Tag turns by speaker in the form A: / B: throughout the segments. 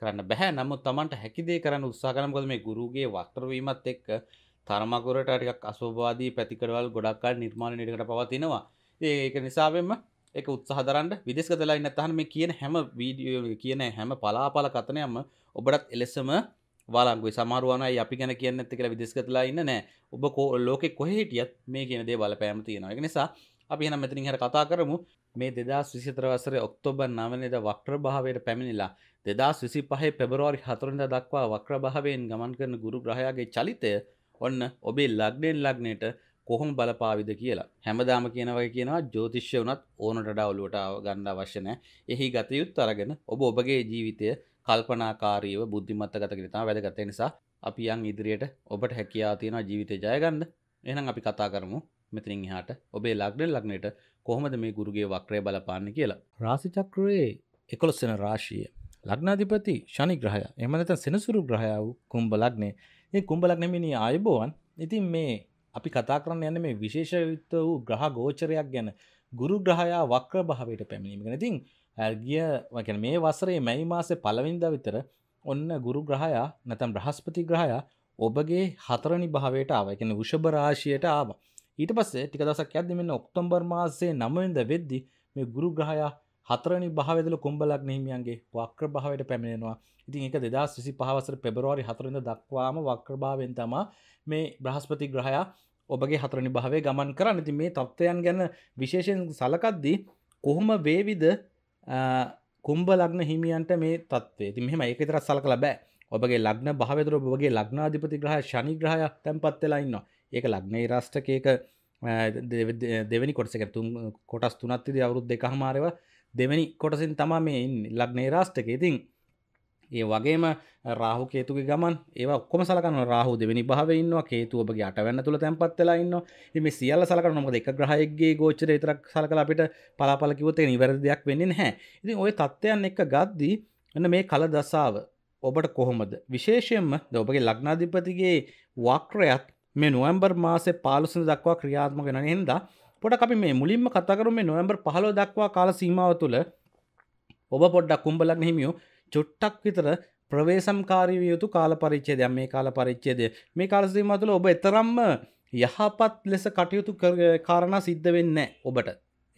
A: කරන්න බැහැ නමුත් තමන්ට හැකිදේ කරන්න උත්සාකරමකද මේ ගුරුගේ වක්ටරවීමත් එක්ක තර්මකුරට ටිකක් අස්වවාදී පැතිකරවල් ගොඩක්කාල් නිර්මාණ නිටකට පවතිනවා ඒක නිසාවෙන්ම එක උත්සාහදරන්න විදෙස්කතලා ඉන්න තහන මේ කියන හැම වීඩියෝ කියන හැම පලාපල කතනයම ඔබටත් එලෙසම වාලංගුයි සමාරුවනයි අපි ගැන කියන්න ඇති කියලා විදෙස්කතලා ඉන්න නෑ ඔබ කෝ ලෝකෙ කොහේටියත් මේ කියන දේ බලපෑම තියෙනවා එක නිසා අපි එන මෙතනින් හර කතා කරමු මේ දෙදස් විසිතර වසර ඔක්තෝබර් නවනද වක්්‍ර භාවයට පැමිණිලා දෙදස් විසි පහේ පෙබරවාරි හතුරඳ දක්වා වක්්‍ර භාවයෙන් ගමන් කරන ගුරු ග්‍රහයාගේ චලිතය ඔන්න ඔබේ ලක්ඩෙන් ලක්නයට කොහොම බලපාවිද කියලා හැමදාම කියනවගේ කියනවා ජෝතිශ්‍ය වනත් ඕනට ඩවලුවට ගන්න අවශ්‍යනෑ එහි ගතයුත් අරගෙන ඔබ ඔබගේ ජීවිතය කල්පනාකාරීව බුද්ධිමත්තගතකිරිත වැදගත නිසා අපි යන් ඉදිරියට ඔබට හැකයා තියෙන ජීවිතය ජයගන්න එනම් අපි කතා කරමු මෙතනින් එහාට ඔබේ ලග්න ලග්නයට කොහොමද මේ ගුරුගේ වක්‍රය බලපාන්න කියලා. රාසිචක්‍රයේ එකොළොස්සෙන රාශිය. ලග්නාධිපති ශනි ග්‍රහය එමනත සෙනසුරු ග්‍රහය වූ කුම්ඹ ලග්නේ ඒ කුම්ඹ ලග්නමිනි ආයබෝවන් ඉතින් මේ අපි කතා කරන්න යන්න මේ විශේෂයුත්ත වූ ග්‍රහ ගෝචරයක් ගැන ගුරු ග්‍රහයා වක්‍ර භාවයට පැමිණීමගෙන ඉතින් ඇල්ගිය වගැන මේ වසරේ මැයි මාසේ පලවින්ද විතර ඔන්න ගුරු ග්‍රහයා නැතම් බ්‍රහස්පති ග්‍රහයා ඔබගේ හතරනි භාවයට ආව එකන විෂභරාශයට ආවා ඊට පස්සේ ටික දවසක් යද්දි මෙන්න ඔක්තෝබර් මාසයේ 9 වෙනිදා වෙද්දි මේ ගුරු ග්‍රහයා හතරනි භාවදල කුම්බලග්න හිමියන්ගේ වක්‍ර භාවයට පැමිණෙනවා. ඉතින් ඒක 2025 වසර පෙබරවාරි 4 වෙනිදා දක්වාම වක්‍ර භාවයෙන් තමයි මේ බ්‍රහස්පති ග්‍රහයා ඔබගේ හතරනි භාවය ගමන් කරන්න. ඉතින් මේ තත්ත්වයන් ගැන විශේෂයෙන් සලකද්දී කොහොම වේවිද කුම්බ ලග්න හිමියන්ට මේ තත්වේ ති මෙහම ඒක තරත් සල්කල බෑ ඔබගේ ලග්න භාවතර ඔබගේ ලග්නාධිපති ග්‍රහ ශනිග්‍රහය තැන්පත් වෙලාඉන්නවා ඒක ලග්නේ රාෂ්ටකයක දෙවැනි කොටසක තුන් කොටස් තුනත්තිද අවුරුත් දෙක හමාරව දෙවැනි කොටසින් තමා මේ ලග්නේ රාෂ්ටක ඉතින් ඒ වගේම රාහු කේතුක ගමන් ඒ ඔක්කොම සලකන රාහු දෙවැනි භාවඉන්නවා කේතුවගේ අටවැන්න තුළ තැන්පත්වෙලා ඉන්න මේ සියල්ල සලකන මොද එක ග්‍රහයක්ගේ ගෝචර තරක් සලකල අපිට පලාපලකිවත නිවැරදියක් වෙන්නේ නැහැ ඉති ඔය තත්ත්වයන් එක ගද්දී එන්න මේ කල දසාව ඔබට කොහොමද විශේෂයෙන්ම ඔබගේ ලග්නාධිපතිගේ වක්‍රයත් මේ නොවම්බර් මාසේ පාලුසන දක්වා ක්‍රියාත්ම ගෙන හිද පොට අපි මේ මුලින්ම කතකරු මේ නොවම්බර් පහලෝ දක්වා කාල සීමාව තුළ ඔබ පොඩ්ඩක් කුම්ඹලක් හිමියෝ චුට්ටක් විතර ප්‍රවේසම්කාරීව යුතු කාල පරිච්චේදයක් මේ කාල පරිච්චේද මේ කාලසීම තුළ ඔබ එතරම්ම යහපත් ලෙස කටයුතු කාරණ සිද්ධ වෙන්න ඔබට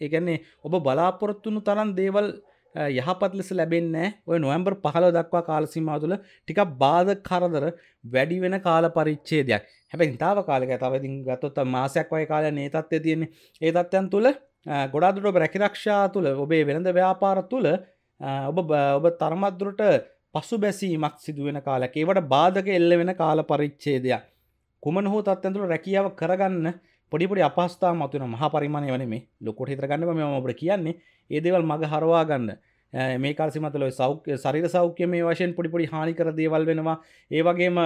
A: ඒගැන්නේ ඔබ බලාපොරොත්තුනු තරන් දේවල් යහපත් ලෙස ලැබෙන්නේ ඔය නොවම්බර් පහල දක්වා කාලසිමා තුළ ටිකක් බාධ කරදර වැඩි වෙන කාල පරිච්චේදයක් හැබැයි ඉතාව කාලක තවතින් ගත්තොත් මාසයක් වය කාලය නේතත්ය තියෙන්නේ ඒ තත්ත්යන් තුළ ගොඩාදුට ඔබ රැකිරක්ෂා තුළ ඔබේ වෙළඳ ව්‍යාපාර තුළ ඔබ ඔබ තරමත්දුරට පසු බැසීමක් සිදුවෙන කාලක ඒවට බාධක එල්ල වෙන කාල පරිච්චේදයක් කුමන හෝ තත්ත්යන්තුළ රැකියාව කරගන්න පොඩිපොඩි අපහස්ථා මතුවන මහ පරිමාණය වන මේ ලොකොට හිතරගන්න මෙම ඔබට කියන්නේ ඒදේවල් මඟ හරවා ගන්න මේ කාසිමතලොයි සෞඛ්‍ය සරිර සෞඛ්‍ය මේ වශයෙන් පොඩිපොඩි හානිකර දේවල් වෙනවා ඒවගේම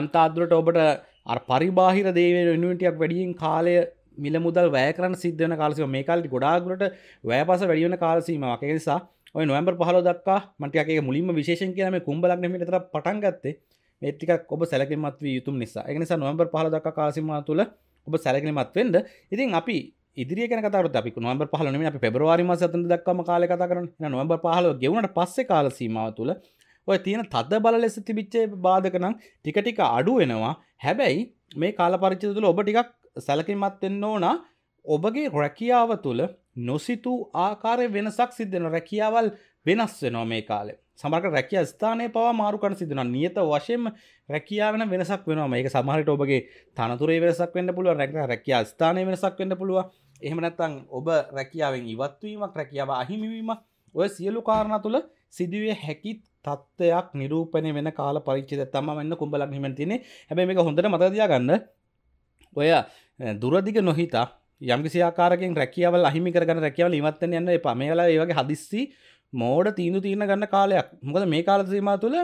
A: යන්තාදුරට ඔබට අ පරිබාහිර දේව නිටියක් වැඩියෙන් කාලය මිල මුදල් වැෑකරන සිද්ධන කාලසිව මේ කාලි ගොඩාගුලට වැෑපස වැඩියන කාලසීමක් නිසා ඔය නොවම්බර් පහල දක් මටයගේ මුලින්ම විශේෂන් කියනම කුම්ඹලක් තර පටන්ගත්තේ ඒතික ඔබ සැලකිමත් වී යුතුම් නිසා එනිසා නොවම්බර් පහල දක් කාසිම තුළ ඔබ සැලකිලිමත් වෙන්න ඉතින් අපි ඉදිරිය කන කතර අපි නොම්බ පහලන අප පෙබරවාරි මාස අතන දක්වම කාල කතා කරන නොම්බ පහල ගෙවුණට පස්සේ කාල සීමාව තුළ ඔය තියෙන තද බල ලෙස තිබිච්චේ බාධකනම් ටික ටික අඩු වෙනවා හැබැයි මේ කාල පරිචිත තුළ ඔබ ටිකක් සැලකිලිමත් වෙන්න ඕනා ඔබගේ රැකියාව තුළ නොසිතූ ආකාරය වෙනසක් සිද්ධන රැකියාවල් වෙනස් වෙනවා මේ කාලේ සමරක රැකිය ස්ථානය පවා මාරුකන සිදන නියත වශයෙන් රැකියාවන වෙනසක් වෙනවා මේක සමහරට ඔබගේ තනතුරේ වෙනසක් වන්න පුළුව රැක රැකියා ස්ථානය වෙනසක් වන්න පුළුව එහෙමනැත්තං ඔබ රැකියාවෙන් ඉවත්වීමක් රැකියාව අහිමිවීම ඔය සියලු කාරණ තුළ සිදුවේ හැකි තත්ත්වයක් නිරූපණය වෙන කාල පරිච්චිත තම වන්න කුඹලක් හිමතින හැබැ මේක හොඳට මතදයා ගන්න ඔය දුරදිග නොහිතා යම්කිසිආකාරගෙන් රැකියවල් අහිමි කරගන රැකියවල ඉවත්තන යන්න පමේලා ඒවගේ හදිස්සි මෝඩ තීන්දු තියන ගන්න කාලයක් මොකද මේ කාල සීමා තුළ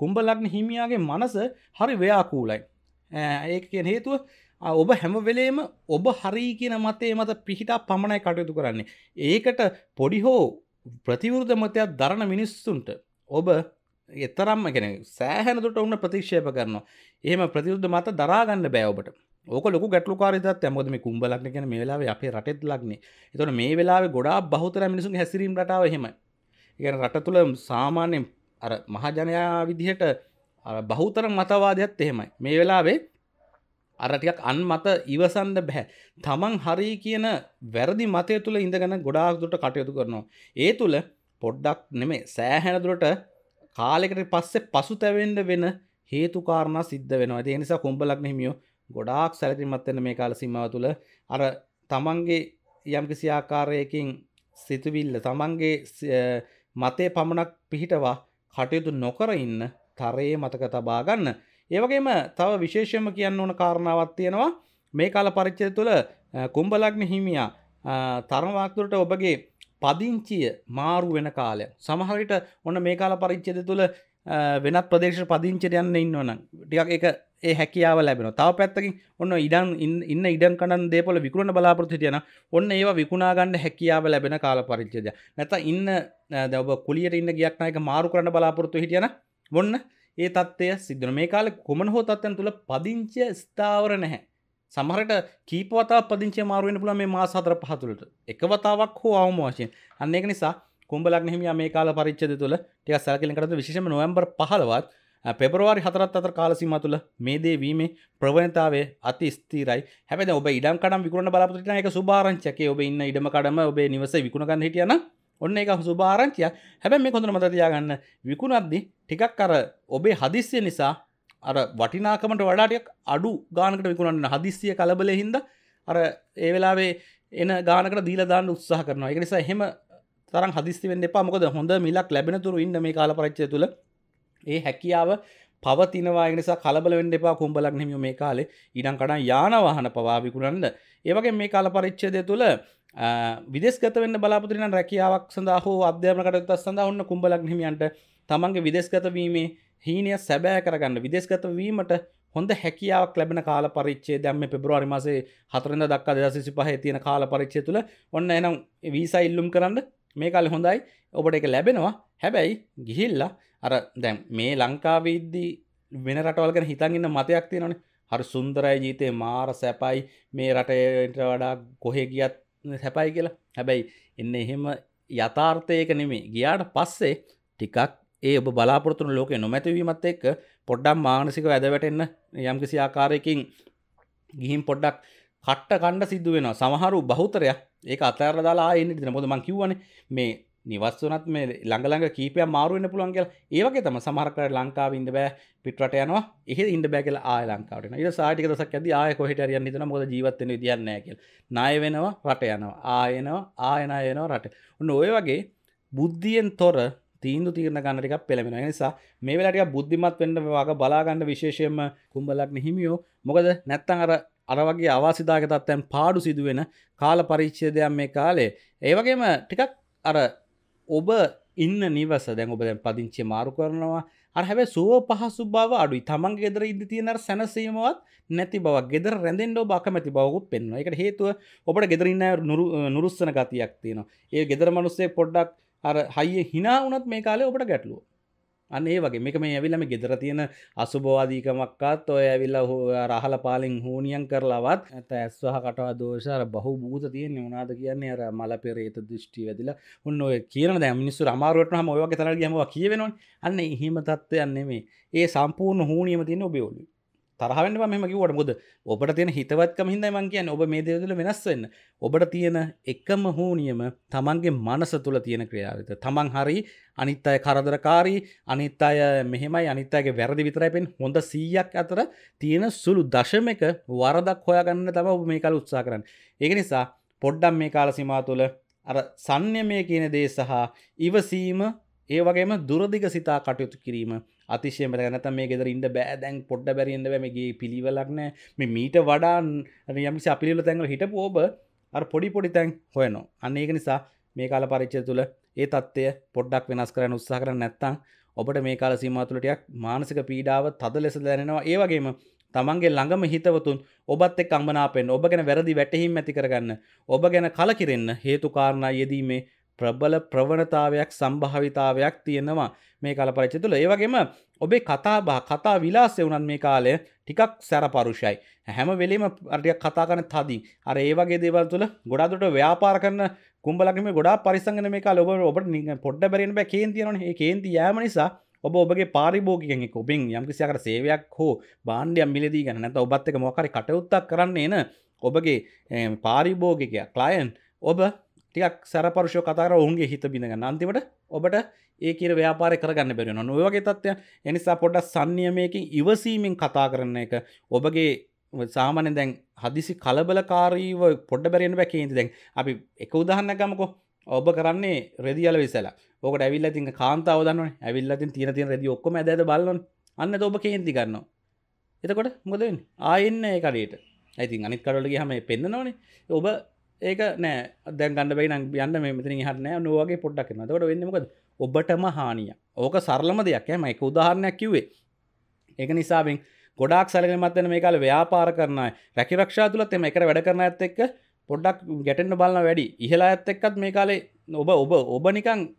A: කුම්ඹලක්න හිමියාගේ මනස හරි ව්‍යාකූලයි ඒ කියෙන් හේතුව ඔබ හැම වෙලේම ඔබ හරි කියන මතේ මත පිහිටා පමණයි කටයුතු කරන්නේ ඒකට පොඩි හෝ ප්‍රතිවෘධ මතයක් දරණ මිනිස්සුන්ට ඔබ එතරම්ම කෙන සෑහැනතුට ඔන්න ප්‍රතික්ෂේප කරනවා එහෙම ප්‍රතිවෘද්ධ මත දරාගන්න බෑ ඔබට ඕක ලොක ගැටලු කාරිදත් ඇමද මේ කුම්ඹ ලක්න කියන මේ වෙලාවේ අපේ රටෙත් ලක්නේ එතන මේ වෙලාවේ ගොඩා බහතර මිනිසුන් හැසිරීම් රටාව එහෙම ඉගැන රට තුළ සාමාන්‍යෙන් අර මහජනයා විදිහට බහුතර මතවාදයක්ත් එහෙමයි මේ වෙලාවේ අරටිකක් අන් මත ඉවසන්න බැහැ තමන් හරි කියන වැරදි මතය තුළ ඉඳගැන ගොඩාක්දුට කටයුතු කරනවා ඒ තුළ පොඩ්ඩක් නෙමේ සෑහැනදුරට කාලෙකට පස්සේ පසු තැවෙන්ඩ වෙන හේතුකාරණ සිද්ධ වෙනවා ඒ නිසා කොම්බලක් නෙමියෝ ගොඩාක් සැලකිලිමත් වෙන්න මේ කාල සීමාව තුළ අර තමන්ගේ යම්කිසි ආකාරයකින් සිතුවිල්ල තමන්ගේ මතේ පමණක් පිහිටවා කටයුතු නොකර ඉන්න තරයේ මතක තබා ගන්න. ඒ වගේම තව විශේෂයෙන්ම කියන්න ඕන කාරණාවක් තියෙනවා මේ කාල පරිච්ඡේදය තුළ කුම්භ ලග්න හිමියා තරමක් දුරට ඔබගේ පදිංචිය මාරු වෙන කාලය. සමහර විට ඔන්න මේ කාල පරිච්ඡේදය තුළ වෙනත් ප්‍රදේශ පදිංචියට යන්න ඉන්නවනම් ටිකක් ඒක ඒ හැකියාව ලැබෙන තව පැත්තකින් ඔන්න ඉඩන් ඉන්න ඉඩන් කඩන් දේපොල විකරුණ බලාපොරොත්තු හිටියන ඔන්න ඒවා විකුණාගන්න හැකියාව ලැබෙන කාල පරිච්ඡේදය නැත ඉන්න දැව කුලියට ඉන්න ගියක් නායක මාරු කරන්න බලාපොරොත්තු හිටියන ඔන්න ඒ තත්ත්වය සිදුවන මේ කාලේ කොමන හෝ තත්ත්වයන් තුල පදිංචිය ස්ථාවර නැහැ සමහරට කීපවතා පදිංචිය මාරු වෙන්න පුළුවන් මේ මාස හතර පහ තුලට එක වතාවක් හෝ අවම වශයෙන් අන්න ඒක නිසා කුඹලක් හිමියා මේ කාල පරිච්ඡේදය තුල ටිකක් සැලකිලි කරද්දී විශේෂයෙන්ම නොවැම්බර් 15ත් පෙබරවාරි හතරත් අතර කාලසිම තුළ මේ දේවීමේ ප්‍රවණතාවේ අති ස්තීරයි හැබැ ඔබ ඉඩම් කඩම් විකුණ බලාපොරොත්තු වෙන එක සුභාරංචියක ඔබ ඉන්න ඉඩම කඩම ඔබේ නිවසේ විකුණ ගන්න හිටියනම් ඔන්න ඒක සුභාරංචියක් හැබැයි මේක හොඳට මතක තියාගන්න විකුණද්දි ටිකක් අර ඔබේ හදිස්සිය නිසා අර වටිනාකමට වඩා ටිකක් අඩු ගානකට විකුණන්න හදිස්සිය කලබලේ හින්දා අර ඒ වෙලාවේ එන ගානකට දීලා දාන්න උත්සාහ කරනවා ඒක නිසා එහෙම තරම් හදිස්සි වෙන්න එපා මොකද හොඳ මිලක් ලැබෙන තුරු ඉන්න මේ කාලපරච්චය තුළ ඒ හැකියාව පවතිනවා නිසා කලබල වෙන්න එපා කුම්බලක් හිමියෝ මේ කාලේ ඊඩම් කඩන් යාන වාහන පවා විකුණන්න ඒ වගේ මේ කාල පරිච්ඡේදය තුළ විදේශගත වෙන්න බලාපොරොත්තු වෙන රැකියාවක් සඳහා හෝ අධ්‍යාපන කටයුතු සඳහා ඔන්න කුම්බලක් හිමියන්ට තමන්ගේ විදේශගත වීමේ හීනය සැබෑ කරගන්න විදේශගත වීමට හොඳ හැකියාවක් ලැබෙන කාල පරිච්චේ දැම්ම පෙබරවාරි මසේ හතරද දක්කා දෙදසිසි පහේ තියෙන කාල පරිච්චය තුළ ඔන්න එනම් වීසා ඉල්ලුම් කරන්න මේ කාල හොඳයි ඔබට එක ලැබෙනවා හැබැයි ගිහිල්ලා අර දැන් මේ ලංකාවේද්දී වෙන රටවල් ගැන හිතන් ඉන්න මතයක් තියෙනවනේ හරි සුන්දරයි ජීතේ මාර සැපයි මේ රටේට වඩා කොහෙ ගියත් සැපයි කියලා හැබැයි එන්න එහෙම යථාර්ථයක නෙමේ ගියාට පස්සේ ටිකක් ඒ ඔබ බලාපොරොත්තුන ලෝකය නොමැතිවීමත් එක්ක පොඩ්ඩම් මානසික වැදවැටෙන්න යම්කිසි ආකාරයකින් ගිහින් පොඩ්ඩක් කට්ට කණ්ඩ සිද්ධ වෙන සමහරු බහුතරයක් ඒක අතරදාලා ආයෙ ඉන්න දෙන මොකද මං කිව්වනේ මේ නිවස් වනත් මේ ළඟළඟ කීපය මාරුවන්න පුළුවන් කියලා ඒවගේ තම සමහරකට ලංකාව ඉඳ බෑ පිටරට යනවා එහ ඉන්න බැකල ආය ලංකාවට ඒ සාටික දසක් ඇද ආය කොහිටරිය නිතන මොද ජීවත්වන දියන්නෑකල් නය වෙනවා රට යනවා ආයනවා ආයනයනවා රට ඔන්න ඔය වගේ බුද්ධියෙන් තොර තීන්දු තීරණ ගන්නටික් පෙළමෙන නිසා මේ වෙලාට බුද්ධිමත් වෙන්න වගේ බලාගන්න විශේෂයෙන්ම කුම්ඹලක්න හිමියෝ මොකද නැත්තං අර අරවගේ අවාසිදාගතත්තැන් පාඩු සිදුවෙන කාල පරිච්චේදයක් මේ කාලේ ඒවගේම ටිකක් අර ඔබ ඉන්න නිවස දැන් ඔබ දැන් පදිංචි මාරු කරනවා අර හැබැයි සුව පහසු බව අඩුයි තමන් ගෙදර ඉඳ තියෙන සැනසීමවත් නැති බව ගෙදර රැඳෙන්ඩ ඔබ අකමැති බවකුත් පෙන්වනවා ඒකට හේතුව ඔබට ගෙදර ඉන්න නුරුස්සන ගතියක් තියෙනවා ඒ ගෙදර මනුස්සේ පොඩ්ඩක් අර හයිය හිනා වුණත් මේ කාලේ ඔබට ගැටලුව අනේ වගේ මේක මේ ඇවිල්ලම ගෙදර තියෙන අසුභවාදීකමක්කත් ඔය ඇවිල්ල රහල පාලින් හූනියන් කරලවත් ඇත ඇස්වහ කටවා දෝෂර බහු භූත තියෙන් නිවුණනාද කියන්නේ අර මල පෙරේත දෘෂ්ටි වැදිල උන්න ඔය කියන මිනිස්සු රමාරුවට හම ඔයක තර ගැමවා කියවෙනවා අන්න එහෙම තත්ත්වයන්නේ මේ ඒ සම්පූර්ණ හූනියම තියන ඔබයෝලු තරහවෙන්න මෙම කිවට මුොද ඔබට තියෙන හිතවත්කම හිදයිමන් කියන්න ඔබ මේ දේදල වෙනස්වෙන්න ඔබට තියෙන එකම හෝ නියම තමන්ගේ මනස තුළ තියෙන ක්‍රියාවිත තමන් හරි අනිත් අය කරදරකාරී අනිත් අය මෙහෙමයි අනිත්තාගේ වැරදි විතරයිපෙන් හොඳ සීයක් අතර තියෙන සුළු දශමක වරදක් හොයාගන්න තම ඔබ මේ කල උත්සා කරන්න ඒක නිසා පොඩ්ඩම් මේ කාල සිමා තුළ අර සන්‍ය මේ කියන දේ සහ ඉවසීම ඒ වගේම දුරදිග සිතා කටයුතු කිරීම අතිශයම ගැනත මේ ගෙදර ඉන්න බෑ දැන් පොඩ්ඩ බැරිඳ මේගේ පිළිවලක්නෑ මේ මීට වඩා යමිසි අපිලිල තැන්ව හිටපු ඕබ අර පොඩි පොඩි තැන් හොයනෝ අන්න ඒක නිසා මේ කාල පරිච්චය තුළ ඒ තත්ත්වය පොඩ්ඩක් වෙනස් කරන උත්සා කර නැත්තං ඔබට මේ කාල සීමතුලටයක් මානසික පීඩාව තද ලෙස දැනෙනවා ඒවගේම තමන්ගේ ළඟම හිතවතුන් ඔබත් එක් අම්මනාපෙන් ඔබ ගැන වැරදි වැටහිම් ඇති කරගන්න ඔබ ගැන කලකිරෙන්න හේතුකාරණා යෙදීමේ ප්‍රබල ප්‍රවණතාවයක් සම්භාවිතාවයක් තියෙනවා මේ කලපරිච්චය තුළ ඒ වගේම ඔබේ කතාබා කතා විලාසය වුණත් මේ කාලය ටිකක් සැරපරුෂයි හැම වෙලෙම අටියක් කතා කරන තදින් අර ඒ වගේ දේවල් තුළ ගොඩාදුට ව්‍යාපාර කරන කුම්බලගම ගොඩා පරිසංගන මේ කාල ඔබ ඔබට පොඩ්ඩ බැරිෙන බැ කේන්තියන ඒ කේන්ති යෑම නිසා ඔබ ඔබගේ පාරිභෝගිකෙනෙක් ඔබෙන් යම්කිසිකට සේවයක් හෝ බාණ්ඩයක් මිලදී ගන්න නැත්නම් ඔබත් එක්ක මොකක් හරි කටයුත්තක් කරන්න එන ඔබගේ පාරිභෝගිකයා ක්ලයන්ට් ඔබ ටික් සැරපරුෂය කතර ඔුන්ගේ හිත බිඳගන්න අන්තිමට ඔබට ඒ කියර ව්‍යාපාරය කරගන්න බැරෙන නොවගේ තත්ත්වය එනිසා පොඩ සන්නියමයකින් ඉවසීමෙන් කතා කරන්න එක ඔබගේ සාමන දැන් හදිසි කලබලකාරීව පොඩ බැරෙන බැකේන්ති දැන් අපි එක උදහන්නකමකෝ ඔබ කරන්නේ රෙදිියල විසලා ඕක ඇවිල්ල තින් කාන්තාවදන්න ඇවිල්ලතින් තින තින රදි ඔක්කොම ඇද බලන්න අන්න ඔබ කේන්ති කරන්න එතකොට මොදෙන් ආයෙන්න ඒ කඩට ඇතින් අනිත් කරලගේ හම පෙන්න්නනවනේ ඔබ ඒක නෑ දැ ගන්න බයි යන්න මෙතන හරන නොවගේ පොඩ්ඩක් න ොට වෙන්නමකද ඔබටම හානිය ඕක සරලම දෙයක් මයික උදාහරණයක් කිව්වේ ඒක නිසාබෙන් ගොඩක් සැලගෙන මත්තන මේ කාල ව්‍යාපාර කරනයි රැකිරක්ෂා තුලත් එම එකට වැඩ කරන ඇත් එක්ක පොඩ්ඩක් ගැටෙන්න්න බලන්න වැඩි ඉහලා ඇත් එක්කත් මේ කාලේ ඔබ ඔබ ඔබ නිකං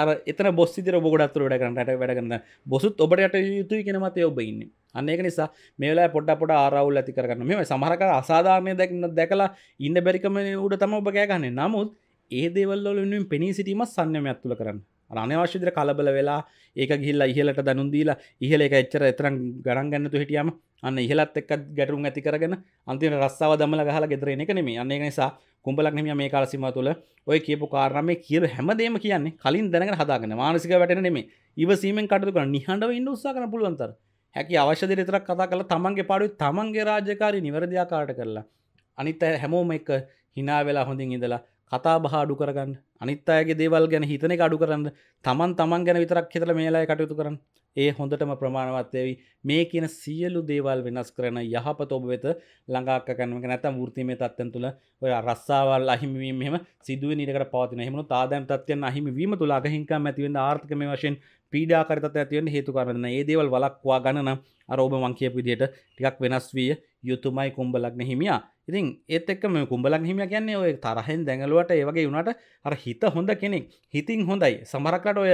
A: අර එතන බොස්සිතර බොඩත්තුර වැඩ කරන්නට වැඩගන්න බොසුත් ඔබට යුතුයි කෙනමත ඔබ ඉන්න අන්න එක නිසා මේලා පොඩ පොට ආරවුල් ඇති කරන්න මෙම සමහරක අසාධාරණය දැක්න දැකලා ඉන්න බැරිකම උඩ තම ඔබ ගෑගන්න නමුත් ඒ දේවල්ලොලින් පෙනී සිටීම සන්නම ඇත්තුල කරන්න අනවශ්‍යදර කලබල වෙලා ඒක ගිල්ලා ඉහලට දනුන්දීලා ඉහල එක එච්චර එතරම් ගරන් ගන්නතු හිටියම අන්න ඉහලත් එක් ගැටරුම් ඇති කරගෙන අන්තින රස්සාව දමල ගහලා ගෙදර එක නෙමේ අන්නේ නිසා කුම්ඹලක් නෙමිය මේ කාලසිම තුළ ඔය කියපු කාරණමේ කියල හැමදේම කියන්නේ කලින් දැනගෙන හදාගෙන මානසික වැටෙන නෙමේ ඉවසීමෙන් කටයුතු කරන නිහඬව ඉන්න උත්සාහ කරන්න පුළුවන්තර හැකි අවශ්‍ය දේ විතරක් කතා කරලා තමන්ගේ පාඩුවේ තමන්ගේ රාජකාරී නිවැරදි ආකාරයට කරලා අනිත් අය හැමෝම එක hina වෙලා හොඳින් ඉඳලා කතා බහාඩු කරගන්න අනිත් අයගේ දේවල් ගැන හිතන අඩු කරන්න තමන් තමන් ගැන විතරක් හිතල මේලාය කටයුතු කරන්න ඒ හොඳටම ප්‍රමාණවත්යවි මේ කියන සියලු දේවල් වෙනස් කරන යහපත ඔබ වෙත ළඟාක් කරනක නැතම් ෘතිමේ තත්වයන් තුළ ඔය රස්සාවල් අහිමිවීම මෙම සිදුව නිකට පවතින හෙමු තාදම් තත්වයන් අහිමිවීම තුළ අගහිංකා ඇතිවෙන ආර්ථකම වශයෙන් පීඩාකරතත් ඇතිවෙන හේතු කරන්න ඒ දේවල් වලක්වා ගණන අරෝභ මංකයපු දියට ටිකක් වෙනස් විය යුතුමයි කුම්ඹලක්න හිමියා ඉතින් ඒත් එක්ක මේ කුම්ඹලක් හිමිය කියන්නේ ඔය තරහෙන් දැඟලුවට ඒ වගේ වුණාට අර හිත හොඳ කෙනෙක් හිතින් හොඳයි සමහරකට ඔය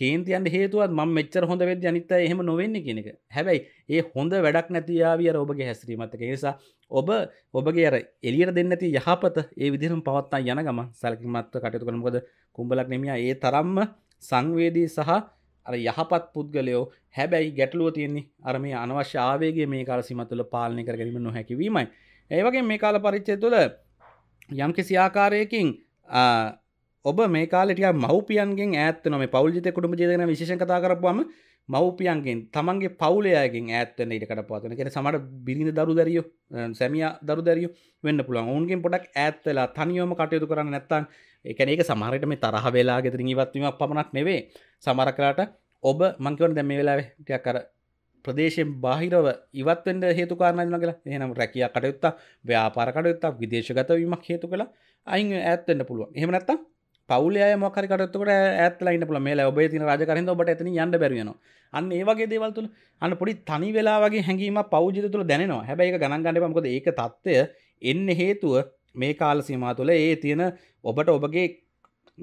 A: කේන්තියන් හේතුවත් ම මෙච්චර හොඳ වෙද අනිත්ත එහෙම නොවෙන්න කෙනෙක හැබැයි ඒ හොඳ වැඩක් නැතියාවිය ඔබගේ හැසිරීමත්තක නිසා ඔබ ඔබගේ අර එලියට දෙන්නති යහපත ඒ විදිරම් පවත්තා යන ගම සැලකිමත්ව කටයතු කරනකොද කුම්ඹලක් නෙමිය ඒ තරම්ම සංවේදී සහ අර යහපත් පුද්ගලයෝ හැබැයි ගැටලුව තියෙන්නේ අර මේ අනවශ්‍ය ආවේගේ මේ කාල සිමතුල පාලනය කරගැනීම නොහැකිවීමයි ඒවගේ මේ කාල පරිච්චය තුළ යම් කිසි ආකාරයකින් ඔබ මේ කාලට මවපියන්ගෙන් ඇත්ත නොම පවල්ජිත කුටම ජයදන විශෂ කතා කරපුවාම මවපියන්ගෙන් තමන්ගේ පවුලයාගෙන් ඇත්තන ඉට කට පාතන කෙන සමට බිරිඳ දරු දැරියෝ සැමිය දරු දැරිය වන්න පුළුවන් ඔවන්ගෙන් පොඩක් ඇත්තලා තනියෝම කටයුතු කරන්න නැත්තන් එකන ඒක සමහරයට මේ තරහ වෙලා ගෙතරින් ඉවත්වීමක් පමණක් නෙවේ සමර කරට ඔබ මංකවන දැම වෙලාවේ ටයක් කර ප්‍රදේශෙන් බාහිරව ඉවත්වෙන්ට හේතුකාරණයන කළ එහනම් රැකිය කටයුත්ත ව්‍යාපාරකටයුත්තක් විදේශගතවීමක් හේතු කළ අයින් ඇත්තෙන්ට පුළුව එහමනත්ත පවල මොකරකටකට ඇත්ලයින්න පුළ මේ ඔබේ තින රජකරෙන් ඔබට ඇතින යන්න බැරියන අන්න ඒවගේ දේවල්තුල අන්න පොඩි තනි වෙලාගේ හැඟීම පෞජිත තුළ දැනවා හැබැයි ගණන්ගන්න මොකද ඒක තත්ත්වය එන්න හේතුව මේ කාල සීමා තුළ ඒ තියෙන ඔබට ඔබගේ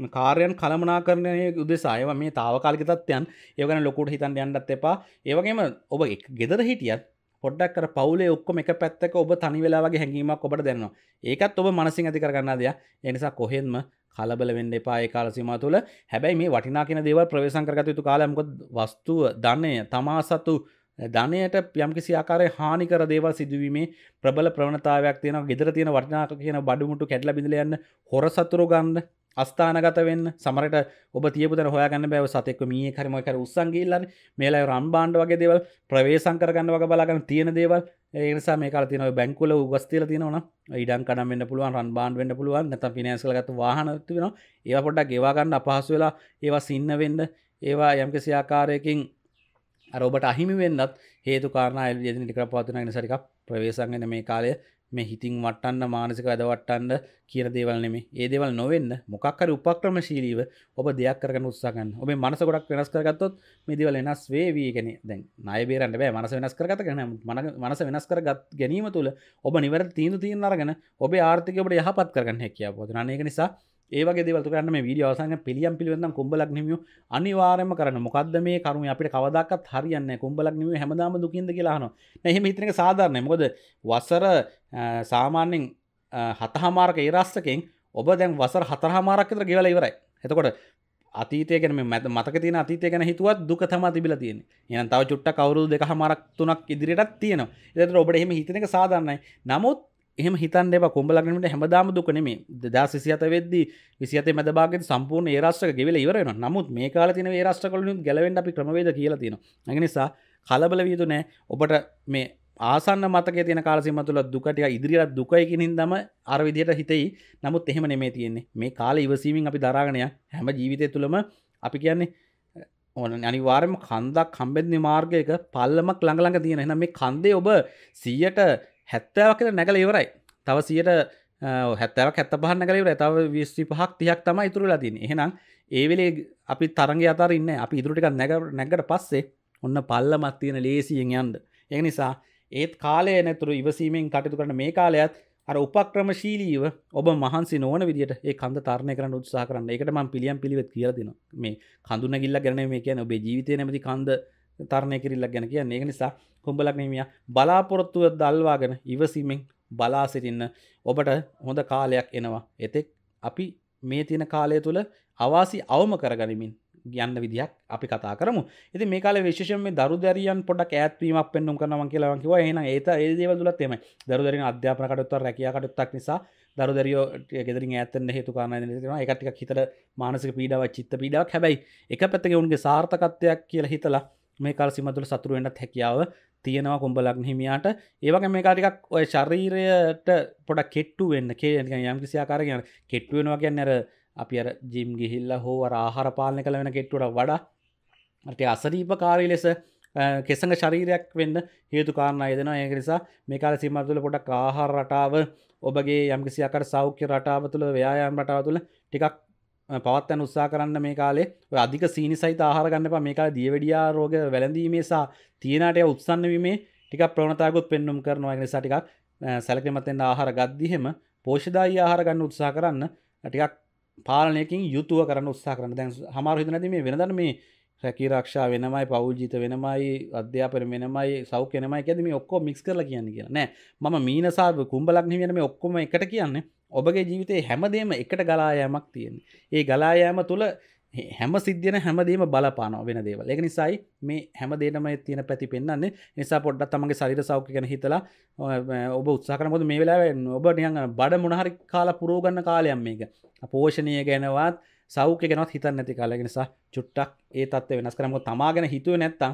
A: කාරයන් කළමනා කරණය උදෙසායව මේ තාවකාලික තත්වයන් ඒවගන ලොකුට හිතන් යන්නත් එපා ඒවගේම ඔබ ගෙදර හිටියත් පොඩ්ඩක් කර පවුලේ ඔක්කොම එක පැත්තක ඔබ තනි වෙලාගේ හැඟීමක් ඔබට දෙන්නවා ඒකත් ඔබ මනසින් ඇති කරගන්න දෙයක් එනිසා කොහෙන්ම කලබල වෙන්න එපා ඒ කාල සීමා තුළ හැබැයි මේ වටිනා කියන දේවල් ප්‍රවේශම් කරගත යුතු කාලය මොකද වස්තුව ධනය තමා සතු ධනයට යම්කිසි ආකාරයේ හානි කර දේවල් සිදුවීමේ ප්‍රබල ප්‍රවණතාවයක් තියෙනවා gedara තියෙන වටිනාකම කියන බඩමුට්ටු කැඩලා බිඳලා යන්න හොර සතුරු ගන්න අස්ථානගත වන්න සමට ඔබ තියපුද හොයගන්න බැව සතෙක් මිය කරමකර උත්සන්ගේල්ලන්න මේලා රම්බාන්ඩ වගේ දේවල් ප්‍රවේශං කරගන්න වගේ බලාගන්න තියෙන දේවල් ඒනිසා මේ කරතින බැංකුල උගස්තල තිනවන ඉඩන් කඩම් වෙන්න පුළුවන් රන් බාන්ඩ වෙන්න පුළුවන් නැත පිනැසලගත් වාහනතු වෙන ඒවා පොඩක් ගෙවාගන්න අපහසු වෙලා ඒවා සින්න වෙන්න ඒවා යම්කිසි ආකාරයකින් අරෝබට අහිමි වෙන්නත් හේතු කාරණ ල් ෙදනිට කර පාතින නිසරික ප්‍රවේශන්ගෙන මේ කාලය මේ හිතින් වටන්න මානසික වැදවට්ටන්න කියන දේවල් නෙමේ ඒ දේවල් නොවෙන්න මොකක්කර උපක්‍රමශීලීව ඔබ දෙයක් කරන උත්සාගන්න ඔබ මනස ගොඩක් වෙනස් කරගත්තොත් මේ දේවල් වෙනස් වේවී කෙන දැන් ණයබේරන්න බෑ මනස වෙනස් කරගත කරන මනස වෙනස් කරගත් ගැනීම තුළ ඔබ නිවැරදි තීන්දුව తీන අරගෙන ඔබේ ආර්ථිකය ඔබට යහපත් කරගන්න හැකියාව පොතන ඒක නිසා ඒවගේ දෙවතු කරන්න මේ විඩියවසන පිළියම් පිළිවෙඳ කුම්ඹලක් නිමිය අනිවාරයම කරන මොකද මේ කරුම අපිට කවදක්ත් හරියන්න කුම්ඹලක් නිමිය හැමදාම දුකින්ද කියලාහන නැහෙම හිතනක සාධරණය මොකද වසර සාමාන්‍යෙන් හතහාමාරක ඒරස්සකෙන් ඔබ දැන් වසර හතරහාමාරක්කතර ගෙවල ඉවරයි එතකොට අතීතයගෙන මැත මතක තින අතීතය ගැන හිතුවත් දුක තම තිබිල තියෙන යන තව චුට්ට කවරු දෙක හමරක් තුනක් ඉදිරියටත් තියෙන එතට ඔබට එහෙම හිතනක සාධරන්නයි නමුත් එහම හිතන් එබ කොම්ඹලගනට හැමදාම දුකනෙම දා සිසිත වෙද්දි විසිත මදබාග සම්පූර්ණ ඒරශ්ක ගෙවල ඉවරන නමුත් මේ කාල තින ඒරශ්ට කලු ගැලවෙන් අපි ක්‍රමවේද කියලතින නිසා කලබල වියතු නෑ ඔබට මේ ආසන්න මතක තින කාලසිම තුළ දුකටය ඉදිරිියත් දුකයකිනින් දම අර විදියට හිතයි නමුත් එහෙම නෙමේ තියෙන්නේ මේ කාල ඉවසීමෙන් අපි දරාගණය හැම ජීවිතය තුළම අපි කියන්නේ ඕන අනිවාර්ම කන්දක් කම්බෙදනි මාර්ගයක පල්ලමක් ළඟළඟ තියෙන එන මේ කන්දේ ඔබ සීයට හැත්තෑවක් නැගල ඉවරයි තව සියට හැත්තවක් හැත්ත පහන්න කලවර තව විස්සි පහක් තියක් තම ඉතුරලා තින් එහෙනම් ඒවෙලේ අපි තරග අතර ඉන්න අපි ඉදුරටික නැගට පස්සේ ඔන්න පල්ල මත්තියන ලේසියෙන් යන්ද එය නිසා ඒත් කාලය නැතුරු ඉවසීමෙන් කටයුතු කරන මේ කාලයත් අර උපක්‍රමශීලීව ඔබ මහන්සි නොන විදිට ඒ කන්ද තරණය කරන්න උත්සා කරන්න එකට ම පිළියම් පිළිවෙත් කියලදින මේ කඳුන ගිල්ල ගැන මේ කියන ඔබේ ජීවිතය නැති කන්ද තරණය කිරල්ලක් ගැන කියන්න ඒ නිසා කොම්ඹලක්නමිය බලාපොරොත්තුව දල්වාගෙන ඉවසීමෙන් බලා සිටින්න ඔබට හොඳ කාලයක් එනවා එතෙක් අපි මේ තියෙන කාලය තුළ අවාසි අවම කරගනිමින් ගන්න විදිහක් අපි කතා කරමු ඇති මේ කාල විශෂම දරු දරියන් පොඩක් ඇත්වීමක් පෙන්නුම් කරනවන් කියලාවකිව එන ඒත ඒදේව දුලත් එම දරුදරින් අධ්‍යාපනකටත්ව රැකයාකටත්තක් නිසා දරුදරියෝ ගෙදරින් ඇත්තන හේතු කාරණ එකටික හිතර මානසික පීඩාව චිත්ත පීඩාවක් හැබැයි එක පැත්තක උන්ගේ සාර්ථකත්වයක් කියලා හිතලා මේ කල් සිමතුල සතුරුවෙන්ටත් හැකියාව තියෙනවා කොම්ඹලක් හිමියාට ඒවගේ මේ කාටිකක් ඔය ශරීරයට පොඩ කෙට්ටු වෙන්න කේ යම් කිසියාකාර කියන කෙට්ටු වෙනවා කියන්න අර අපි අර ජිම් ගිහිල්ල හෝ ආහාර පාලනය කළ වෙන කෙට්ටුට වඩාට අසරීපකාරී ලෙස කෙසඟ ශරීරයක් වෙන්න හේතු කාරණ අයදෙන ඒ නිසා මේ කාල සිමතුල පොඩක් ආහාර රටාව ඔබගේ යම්කිසියාකට සෞඛ්‍ය රටාව තුළ ව්‍යයාම් රටාව තුළ ටිකක් පවත්යන් උත්සා කරන්න මේ කාලේ අධික සීනි සහිත ආහාරගන්න එපා මේ කාලේ දියවැඩියා රෝග වැළඳීමේ සහ තියනට උත්සන්න වීමේ ටිකක් ප්‍රවණතාවකුත් පෙන්වුම් කරනවා ඒ නිසා ටිකක් සැලකිලිමත් වෙන්න ආහාර ගද්දිහෙම පෝෂ්‍යදායී ආහාර ගන්න උත්සාහ කරන්න ටිකක් පාලනයකින් යුතුව කරන්න උත්සාහ කරන්න දැන් හමාරු හිතනදී මේ වෙනදට මේ රැකිරක්ෂා වෙනමයි පෞල්ජිත වෙනමයි අධ්‍යාපන වෙනමයි සෞඛ වෙනමයි ඇද මේ ඔක්කෝ මික්ස් කරල කියන්න කිය නෑ ම මීනසාාව කුම්ඹලක්නි වෙනම ඔක්කොම එකට කියන්නේ ඔබගේ ජීවිතේ හැමදේම එකට ගලායෑමක් තියෙන ඒ ගලායෑම තුළ හැම සිද්ධන හැමදීම බලපාන වෙන දේවල් එක නිසායි මේ හැමදේම තියෙන පැති පෙන්න්නේ නිසා පොඩ්ඩත් තමගේ සරිර සෞඛ ගැන හිතලා ඔබ උත්සාකරමොද මේ වෙලා ඔබ නිියන් බඩ මොනහරි කාලා පුරෝගන්න කාලයම් මේක පෝෂණය ගැනවත් සෞඛ්‍ය ගැනත් හිතන්න නැති කාලගෙනසා චුට්ටක් ඒ තත්ව වෙනස් කරම තමාගෙන හිතුව නැත්තම්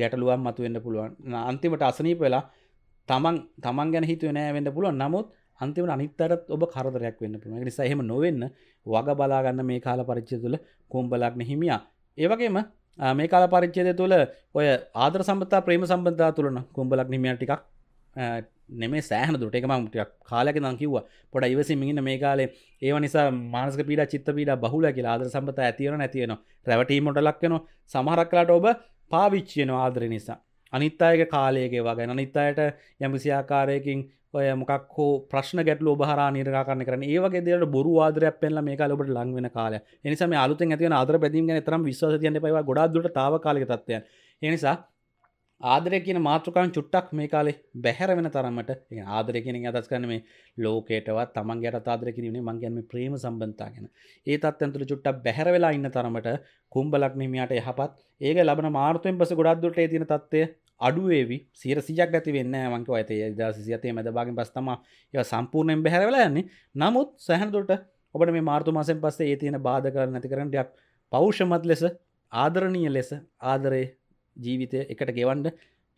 A: ගැටලුවන් මතුවෙන්න පුළුවන් අන්තිමට අසනීප වෙලා තමන් තමන් ගැන හිතුව නෑ වෙන්න පුළුවන් නමුත් අන්තිමට අනිත්තරත් ඔබ කරදරයක් වෙන්න පුළුවන් නිසා එහෙම නොවෙන්න වග බලාගන්න මේ කාල පරිච්ඡය තුළ කොම්බලග්න හිමියා ඒ වගේම මේ කාල පරිච්ඡේදය තුළ ඔය ආදර සම්බන්ධතා ප්‍රේම සම්බන්ධතා තුළන කොම්බලග්න හිමියා ටිකක් නෙමේ සෑහන දුට එකම ටක් කාලක දං කිව්වා පොඩ ඉවසින් මින්න මේ කාලේ ඒ නිසා මානසක පීඩ චිත්ත පීඩ බහුල කියලා ආදර සම්පත ඇතිවන ඇතියෙන රැවටීමට ලක්වෙන සමහරක්ලාට ඔබ පාවිච්චයන ආදර නිසා අනිත්තායක කාලයගේ වගේ අනිත්තායට යම්සියාකාරයකින් ඔය මොකක් හෝ ප්‍රශ්න ගැටලු ඔබහර නිරකාරන කරන ඒවගේ දෙට බොරු ආදරයක් පෙන්ල මේ කාලබට ලංවෙන කාලය එනිසාම අලුතෙන් ඇතිවන අදර පැදීම තරම් විශ්වාසතියන්න පවා ගොඩාදුට තාව කාලක තත්වය එනිසා ආදරය කියන මාතෘකාන් චුට්ටක් මේ කාලේ බැහැර වෙන තරමට ඒ ආදරය කියන එක අදහස් කරන්නේ මේ ලෝකයටවත් තමන්ගේටත් ආදරය කිරීමනේ මං කියන්නේ මේ ප්‍රේම සම්බන්ධතා ගැන. ඒ තත්ත්වයන් තුළ චුට්ටක් බැහැර වෙලා ඉන්න තරමට කුම්බලග්නි මෙයාට යහපත් ඒක ලබන මාර්තුවෙන් පස්සේ ගොඩක් දුරට ඒ තියෙන තත්ත්වය අඩුවේවි සිර සිජක් ඇති වෙන්න මංකව ඇත දසිතේ මැදබාගෙන් පස්තම ඒ සම්පූර්ණයෙන් බැහැරවලයන්නේ නමුත් සැහනතුට ඔබට මේ මාර්තු මාසෙන් පස්සේ ඒ තියෙන බාධ කර නැති කරටයක් පෞෂමත් ලෙස ආදරණීය ලෙස ආදරේ ජීවිතය එකට ගෙවන්ඩ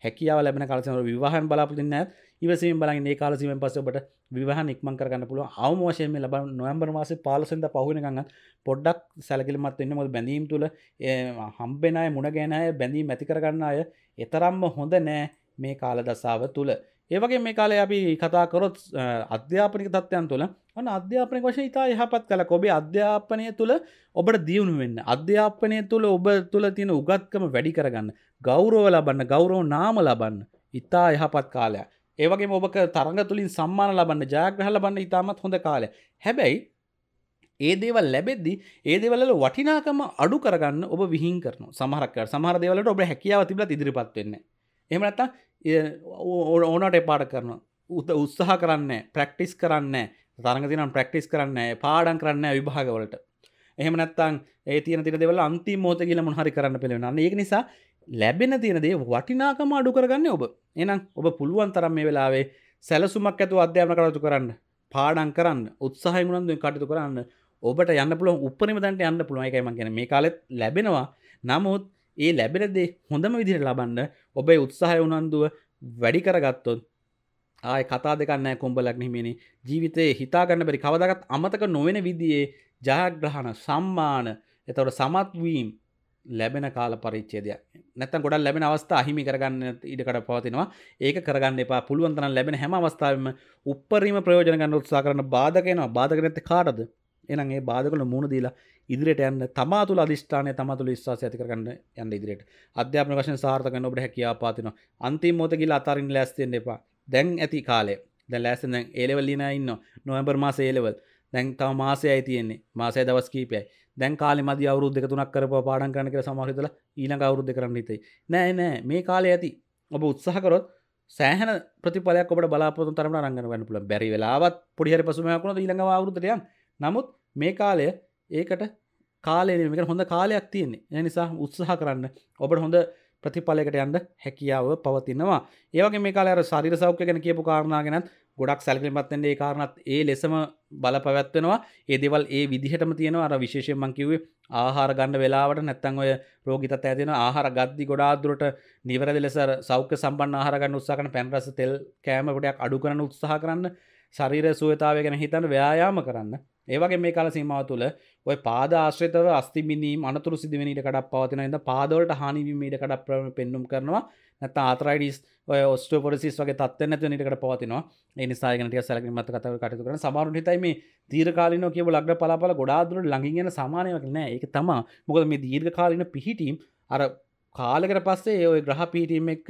A: හැකියාව ලැබෙන කලසන විවාහන් බලාපොරොත්තුෙන් නැත් ඉවසීම බලන් ඒ කාලසීමෙන් පස්සේ ඔබට විවාහන් ඉක්මන් කරගන්න පුළුවන් අවම වශයෙන් මේ ලබන නොවැම්බර් මාසේ 15 වෙනිදා පහුවෙනකන් පොඩ්ඩක් සැලකිලිමත් වෙන්න මොකද බැඳීම් තුල හම්බෙන අය මුණ ගැහෙන අය බැඳීම් ඇති කරගන්න අය එතරම්ම හොඳ නෑ මේ කාල දසාව තුල ඒවගේ මේ කාලේ අපි කතාකරොත් අධ්‍යාපනික තත්ත්යන් තුළ අන අධ්‍යාපනය වශ ඉතා යහපත් කල ඔබේ අධ්‍යාපනය තුළ ඔබට දියුණු වෙන්න අධ්‍යාපනය තුළ ඔබ තුළ තියෙන උගත්කම වැඩි කරගන්න ගෞරව ලබන්න ගෞරෝ නාම ලබන්න ඉතා යහපත් කාලය ඒවගේ ඔබක තරග තුළින් සම්මාන ලබන්න ජයග්‍රහ ලබන්න ඉතාමත් හොඳ කාලය හැබැයි ඒ දේවල් ලැබෙද්දි ඒ දෙවල වටිනාකම අඩු කරගන්න ඔබ විහින් කරන සමහරක්ක සමහර දෙවලට ඔබ හැකියාව තිබල ඉදිරිපත්වෙන්නේ එමනත්තා ඕනට එපාට කරන උත උත්සාහ කරන්න ප්‍රක්ටිස් කරන්න තරගතිනම් ප්‍රක්ටිස් කරන්න පාඩන් කරන්න විභාගවලට එහම නත්තන් ඒ තින තින දෙවල අන්ති මෝත කියල මොහරි කරන්න පෙළවෙන ඒ නිසා ලැබෙන තියෙනදේ වටිනාකම අඩු කරගන්න ඔබ එනම් ඔබ පුළුවන් තරම් මේ වෙලාවේ සැලසුමක් ඇතු අධ්‍යාපන කරතු කරන්න පාඩන් කරන්න උත්සාහමුණන්දුවෙන් කටතු කරන්න ඔබට යන්න පුළුව උපනිමදන්ට යන්න පුළුවන් එකයිම ගැන මේ කාලෙත් ලැබෙනවා නමුත් ඒ ලැබෙනදේ හොඳම විදිර ලබන්න ඔබේ උත්සාහය උනන්දුව වැඩි කරගත්තොත් ආය කතා දෙකන්න කොම්ඹලක් නිමේනි ජීවිතයේ හිතාගන්න බැරි කවදගත් අමතක නොවෙන විදියේ ජයග්‍රහණ සම්මාන එතවට සමත්වීම් ලැබෙන කාල පරිච්චේදයක් නැත ගොඩ ලැබෙන අවස්ථා අහිමි කරගන්න ඉඩකට පවතිනවා ඒක කරගන්න එපා පුළුවන්තන ලැබෙන හැම අවස්ථාවම උපරීම ප්‍රයෝජනගන්න උත්සා කරන බාධකයනවා බාධකනැත්ත කාටද එනම් ඒ බාධකල මුණ දීලා ඉදිරියට යන්න තමා තුළ අධිෂ්ඨානය තමා තුළ විශ්වාසය ඇති කරගන්න යන්න ඉදිරියට අධ්‍යාපන වශයෙන් සාර්ථක වෙන්න ඔබට හැකියාව පාතිනවා අන්තිම මොහොත ගිහලා අතාරින්න ලෑස්ති වෙන්න එපා දැන් ඇති කාලය දැන් ලෑස්ති දැන් ඒ ලෙවල් ලියනා ඉන්නවා නොවැම්බර් මාසේ ඒ ලෙවල් දැන් තව මාසයයි තියෙන්නේ මාසය දවස් කීපයයි දැන් කාලේ මදි අවුරුදු දෙක තුනක් කරපුවා පාඩම් කරන්න කියලා සමහර හිතලා ඊළඟ අවුරුද්ද කරන්න හිතයි නෑ නෑ මේ කාලේ ඇති ඔබ උත්සාහ කරොත් සෑහන ප්‍රතිඵලයක් ඔබට බලාපොරොත්තු තරමට අරගෙන යන්න පුළුවන් බැරි වෙලාවත් පොඩි හරි පසුබිමක් වුණොත් ඊළඟ අවුරුද්දට යන්න නමුත් මේ කාලය ඒකට කාලයක හොඳ කාලයක් තියන්නේ එ නිසා උත්සාහ කරන්න ඔබට හොඳ ප්‍රතිඵලයකට යන්න හැකියාව පවතිනවා ඒවගේ මේ කාලර සරිර සෞඛ්‍ය ගැන කියපු කාරණාගෙනත් ගොඩක් සැල්කිලිමත්න්නේ ඒ කාරණත් ඒ ලෙසම බල පැවැත්වෙනවා ඒදෙවල් ඒ විදිහටම තියෙන අර විශේෂය මංකිවේ ආහාර ගණඩ වෙලාවට නැත්තන් ඔය රෝගිතත් ඇතිෙන ආහාර ගද්දි ගොඩාදුරට නිවැරදි ලෙස සෞඛ්‍ය සම්බන් ආහරගන්න උත්සාහන පැන්රස තෙල් කෑම ගොඩයක් අඩු කරන උත්සාහ කරන්න ශරීර සුවතාව ගැන හිතන්න ව්‍යයාම කරන්න ඒවගේ මේ කාල සීමාව තුළ ඔය පාද ආශ්‍රතව අස්තිබිනීම අනතුරු සිදුවනීට කඩක් පවතින ද පාදවලට හානිවීමට කඩක් ප්‍රම පෙන්නුම් කරනවා නැත ආතරයිඩස් ඔස්ට පොරසිස් වගේ තත්ව නැතු නිටකට පවතිනවා නිසාගනට සැලක මත කතව කටතු කරන සමාරු හිතයිම දීර්කාලන කියව ලක්ඩ පලාපල ගොඩාදුර ලඟින්ගෙන සමානයක් නෑ එක තමා මොකද මේ දීර්ඝ කාලන පිහිටීම් අර කාලකට පස්සේ ඔය ග්‍රහ පිහිටීම එක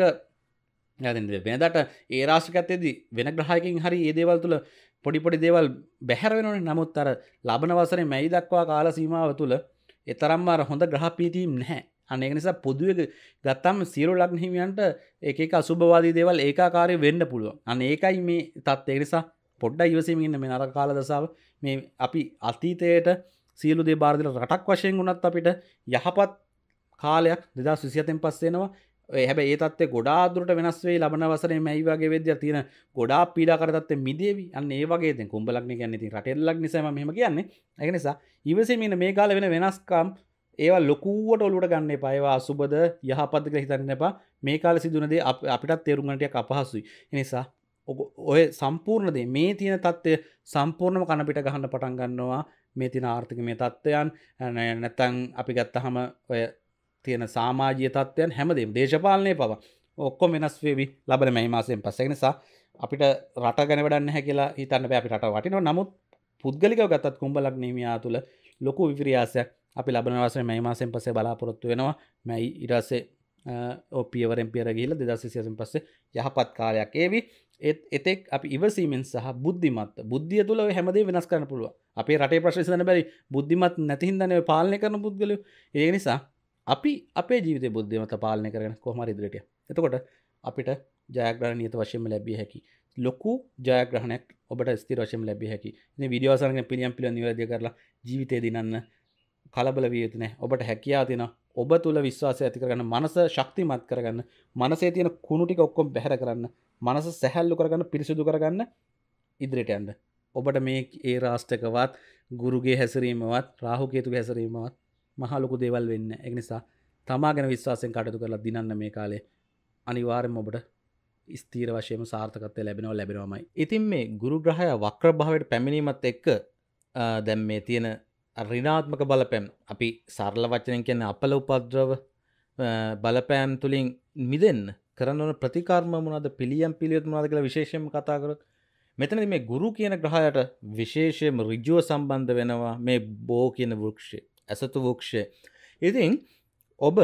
A: වෙනදට ඒ රාශිකත්තයේදී වෙන ග්‍රහයකින් හරි ඒ දේවල් තුළ පොඩිපොඩි දේවල් බැහැරවෙනන නමුත් අර ලබන වසරේ මැයි දක්වා කාල සීමාව තුළ එතරම් අර හොඳ ග්‍රහපීතිීම් නැහැ අනේක නිසා පොදුවක ගත්තම් සියලු ලක්නහිමියන්ට ඒක අසුභවාදී දේවල් ඒකාකාරය වෙන්න පුළුව අන ඒකයි මේ තත්ඒ නිසා පොඩ්ඩ ඉවසීමඉන්න මේ අර කාල දසාාව මේ අපි අතීතයට සියලු දේ බාර්දිල රටක් වශයෙන් වුණත් අපිට යහපත් කාලයක් දෙදා විසියතෙන් පස්සේනවා හැබ ඒතත් ගොඩාදුරට වෙනස්වේ ලබන වසරේ මැයි වගේ වෙද්‍ය තියෙන ගොඩා පීඩා කරතත් මිදේවි අන්න ඒවගේ කුම්ඹලක්න ගැන්න ති රටෙල්ලක් නිසම මෙම කියන්නේ ඇ නිසා ඉවසමන මේ කාල වෙන වෙනස්කම් ඒවා ලොකුවට ඔලුට ගන්න පයවා අසුබද යහපදක හිතන්න එපා මේ කාල සිදුනදේ අපිටත් තේරුමටයක් අපහසුයි එනිසා ඔය සම්පූර්ණදේ මේ තියෙන තත්ත්වය සම්පූර්ණම කණපිට ගහන්න පටන් ගන්නවා මේ තින ආර්ථික මේ තත්ත්වයන් නැත්තං අපි ගත්තහම ඔය තියෙන සාමාජ්‍ය තත්වයන් හැමදීම දේශපාලනය පවා ඔක්කො වෙනස් වේවි ලබන මැහිමාසයෙන් පස්සේ නිසා අපිට රට ගැන වැඩන්න හැකිලා හිතන්න බෑ අපි රට වටිනවා නමුත් පුද්ගලිකව ගතත් කුම්ඹලක් නීමයා තුළ ලොකු විවිරියාසයක් අපි ලබන වසන මැයි මාසෙන් පසේ බලාපොරොත්තු වෙනවා මැයි ඉරසේ ඔපියවරෙන් පියරගීල දෙදසිසියසින් පස්සේ යහපත් කාලයක් ඒවි ඒත් එතෙක් අපි ඉවසීමෙන් සහ බුද්ධිමත් බුද්ධිය තුළ හැමදේ වෙනස් කරන පුළුව අපේ රටේ ප්‍රශ්සන බැරි බුද්ධිමත් නැතිහින්දනව පාලනය කරන පුද්ගලු ඒ නිසා අපි අපේ ජීවිත බුද්ධමත පාලනය කරන කොහම ඉදිරිට එතකොට අපිට ජයග්‍රහ නිත වශයෙන් ලැබිය හැකි ලොකු ජයග්‍රහණයක් ඔබට ස්ති රශයෙන් ලැබිය හැකි විඩියෝසරන පිළියම් පිළ නිවැරදි කරලා ජීවිතය දිනන්න කලබල වියතිනෑ ඔබට හැකයා තින ඔබ තුළ විශ්වාසය ඇති කරගන්න මනස ශක්තිමත් කරගන්න මනසේ තියෙන කුණුටික ඔක්කොම් බැහර කරන්න මනස සැහැල්ලු කරගන්න පිරිසිදු කරගන්න ඉදිරිට ඇන්ද ඔබට මේ ඒ රාෂ්ටකවත් ගුරුගේ හැසිරීමවත් රාහුකේතු හැසිරීමවත් මහලොකු දේවල් වෙන්න එක නිසා තමා ගැන විශ්වාසෙන් කටයුතු කරලා දිනන්න මේ කාලේ අනිවාර්යෙන්ම ඔබට ස්ථීර වශයෙන් සාර්ථකත්වය ලැබෙනවා ලැබෙනවාමයි. ඉතින් මේ ගුරු ග්‍රහය වක්‍ර භාවයට පැමිණීමත් එක්ක දැම් මේ තියෙන රිනාත්මක බලපැම් අපි සරල වචනයෙන් කියන අපල උපද්‍රව බලපෑම් තුළින් මිදෙන් කරන්නවන ප්‍රතිකාර්ම මුණද පිළියම් පිළියොත් මනාද කළ විශේෂම කතා කරොත් මෙතන මේ ගුරු කියන ග්‍රහයට විශේෂයම රිජුව සම්බන්ධ වෙනවා මේ බෝ කියන වෘක්ෂය ඇසතු වෘක්ෂය ඉතින් ඔබ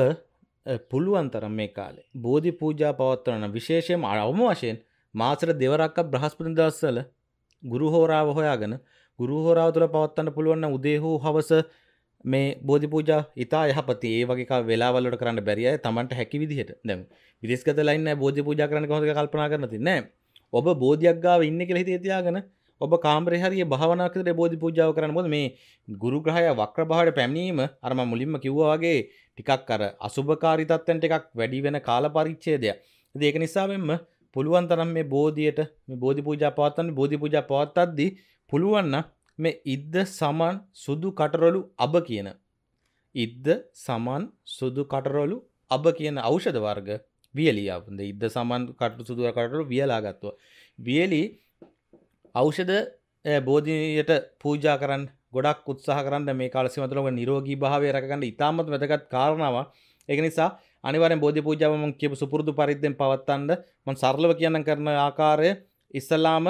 A: පුළුවන් තරම් මේ කාලේ බෝධි පූජා පවත්වන විශේෂයම අවම වශයෙන් මාසර දෙවරක්ක බ්‍රහස්පති දස්සල ගුරු හෝරාව හොයාගෙන ගුරු හෝරාව තුළ පවත්වන්න පුළුවන් උදේ හෝ හවස මේ බෝධි පූජා ඉතා යහපති ඒ වගේ වෙලාවලට කරන්න බැරිය තමන්ට හැකි විදිහට දැම් විදෙස්ගත ලයින්න බෝධි පූජා කරන්න කොහොඳ කල්පනා කරනති නෑ ඔබ බෝධියක් ගාව ඉන්න කෙළ හිතේ තියාගෙන ඔබ කාම්රහරිය භාවනාකතර බෝධි පූජාව කරන්න බොද මේ ගුරු ග්‍රහය වක්‍ර භාවට පැමිණීම අරම මුලින්ම කිව්වාගේ ටිකක් අර අසුභකාරිතත්වන්ට එකක් වැඩි වෙන කාල පරිච්ඡේදය. ඒක නිසාවෙන්ම පුළුවන් තරම් මේ බෝධියට මේ බෝධි පූජා පවත්වන්න බෝධි පූජා පවත්වද්දී පුළුවන් මේ ඉද්ද සමන් සුදු කටරොලු අබ කියන ඉද්ද සමන් සුදු කටරොලු අබ කියන ඖෂධ වර්ග වියලියාවද ඉද්ද සමන් කටු සුදු කටරොලු වියලා ගත්තා. වියලී ඖෂධ බෝධියට පූජා කරන්න ගොඩක් උත්සාහ කරන්න මේ කාලසිමතුලම නිරෝගී භාවය රැකගන්න ඉතාමත් වැදගත් කාරණාවක්. ඒක නිසා අනිවාර්යෙන් බෝධි පූජාව මම කියපු සුපුරුදු පරිද්දෙන් පවත්වන්න මම සරලව කියන්න කරන ආකාරය ඉස්සලාම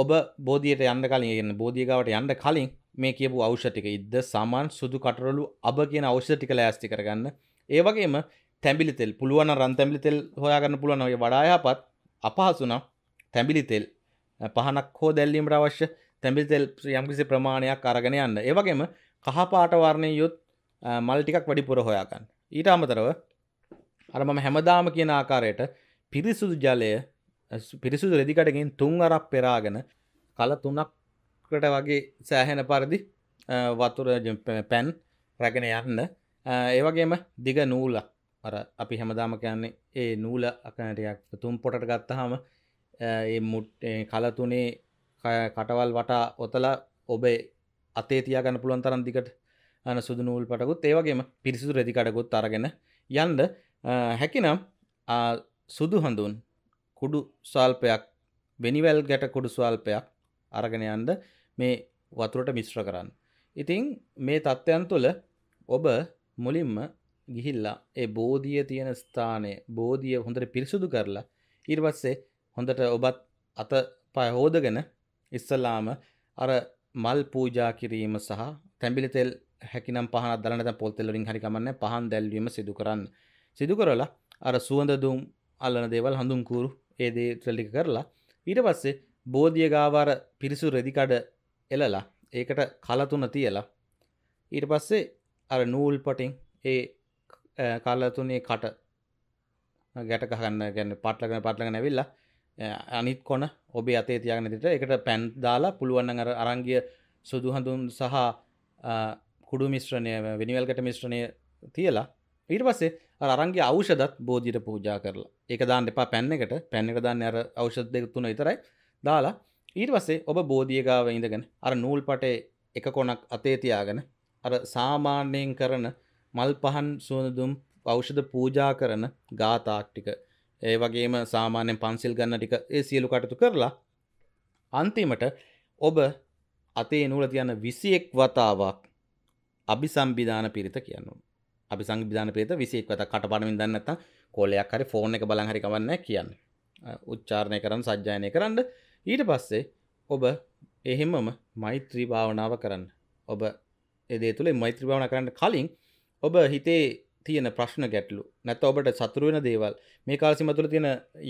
A: ඔබ බෝධියට යන්න කලින් කියන්නේ බෝධිය ගාවට යන්න කලින් මේ කියපු ඖෂධ ටික ඉද්ද සමන් සුදු කටරළු අබ කියන ඖෂධ ටික ලෑස්ති කරගන්න. ඒ වගේම තැඹිලි තෙල් පුළුවන් නම් රන් තැඹිලි තෙල් හොයාගන්න පුළුවන් ඔය වඩා යහපත් අපහසු නම් තැඹිලි තෙල් පහනක් හෝ දැල්ලීමට අවශ්‍ය තැඹිල් තෙල් යම්කිසි ප්‍රමාණයක් අරගෙන යන්න. ඒ වගේම කහපාට වර්ණයෙන් යුත් මල් ටිකක් වැඩිපුර හොයා ගන්න. ඊට අමතරව අර මම හැමදාම කියන ආකාරයට පිරිසුදු ජලය පිරිසුදු රෙදිකඩකින් තුන් අරක් පෙරාගෙන කල තුනක්කට වගේ සෑහෙන පරිදි වතුර පැන් රැගෙන යන්න. ඒ වගේම දිග නූලක් අර අපි හැමදාම කියන්නේ ඒ නූල අකනටයක් තුම් පොටට ගත්තාම මුට් කලතුනේ කටවල් වටා ඔතලා ඔබේ අතේ තියාගන්න පුළුවන් තරන් දිකට අන සුදු නූල් පටකුත් ඒවගේම පිරිසිදු රෙදිකටකුත් අරගෙන යන්ද හැකිනම් සුදු හඳුන් කුඩු සල්පයක් වෙනිවැල් ගැට කුඩු ස්වල්පයක් අරගෙන යන්ද මේ වතුරට මිශ්‍ර කරන්න. ඉතිං මේ තත්ත්වයන් තුළ ඔබ මුලින්ම ගිහිල්ලා ඒ බෝධිය තියෙන ස්ථානය බෝධිය හොඳට පිරිසුදු කරලා ඉර්වස්සේ හොඳට ඔබත් අත පය හෝදගෙන ඉස්සල්ලාම අර මල් පූජා කිරීම සහ තැඹිලි තෙල් හැකිනම් පහන දලන තැන් පොල් තෙල් වලින් හරි කමන්නේ පහන් දැල්වීම සිදු කරන්න. සිදු කරලා අර සුවඳ දුම් අල්ලන දේවල් හඳුන් කూరు ඒ දේ ටික කරලා ඊට පස්සේ බෝධිය ගාව අර පිරිසු රෙදි කඩ එලලා ඒකට කල තුන තියලා ඊට පස්සේ අර නූල් පටින් ඒ කල තුනේ කට ගැට ගහන්න කියන්නේ පටලගෙන පටලගෙන ඇවිල්ලා අනිත් කොන ඔබේ අතේ තියගෙන දෙට එකට පැන් දාලා පුළුවන් අර අරංගිය සුදු හඳුන් සහ කුඩු මිශ්‍රණය වෙනිවල්කට මිශ්‍රණය තියලා ඊට පස්සේ අරංගේ අවෂදත් බෝධිට පූජා කරලා එක දාන්න එපා පැන්න එකට පැන්න එක දාන්න අර අවෂද දෙක තුන විතරයි දාලා ඊට පස්සේ ඔබ බෝධියගාව ඉඳගෙන අර නූල් පටේ එක කොනක් අතේ තියාගෙන අර සාමාන්‍යයෙන් කරන මල් පහන් සුවඳදුම් පෞෂධ පූජා කරන ගාතාක් ටික ඒ වගේම සාමාන්‍යෙන් පන්සිල් ගන්න ටික ඒ සියලු කටතු කරලා අන්තිමට ඔබ අතේ නූල තියන්න විසියෙක් වතාවක් අභි සම්බිධාන පිරිත කියන්නු අපි සංවිධාන පිරිත විසියෙක් වත කටපඩමින් දන්නත කොලයක් හරි ෆෝන් එක බලන් හරි කවන්න කියන්න උච්චාරණය කරන්න සජ්ජායනය කරන්න ඊට පස්සේ ඔබ එහෙමම මෛත්‍රී භාවනාව කරන්න ඔබ එදේ තුළේ මෛත්‍රී භාවන කරන්න කලින් ඔබ හිතේ තියෙන ප්‍රශ්න ගැටලු නැත ඔබට සතුරුවෙන දේවල් මේ කාසිම තුළ තියෙන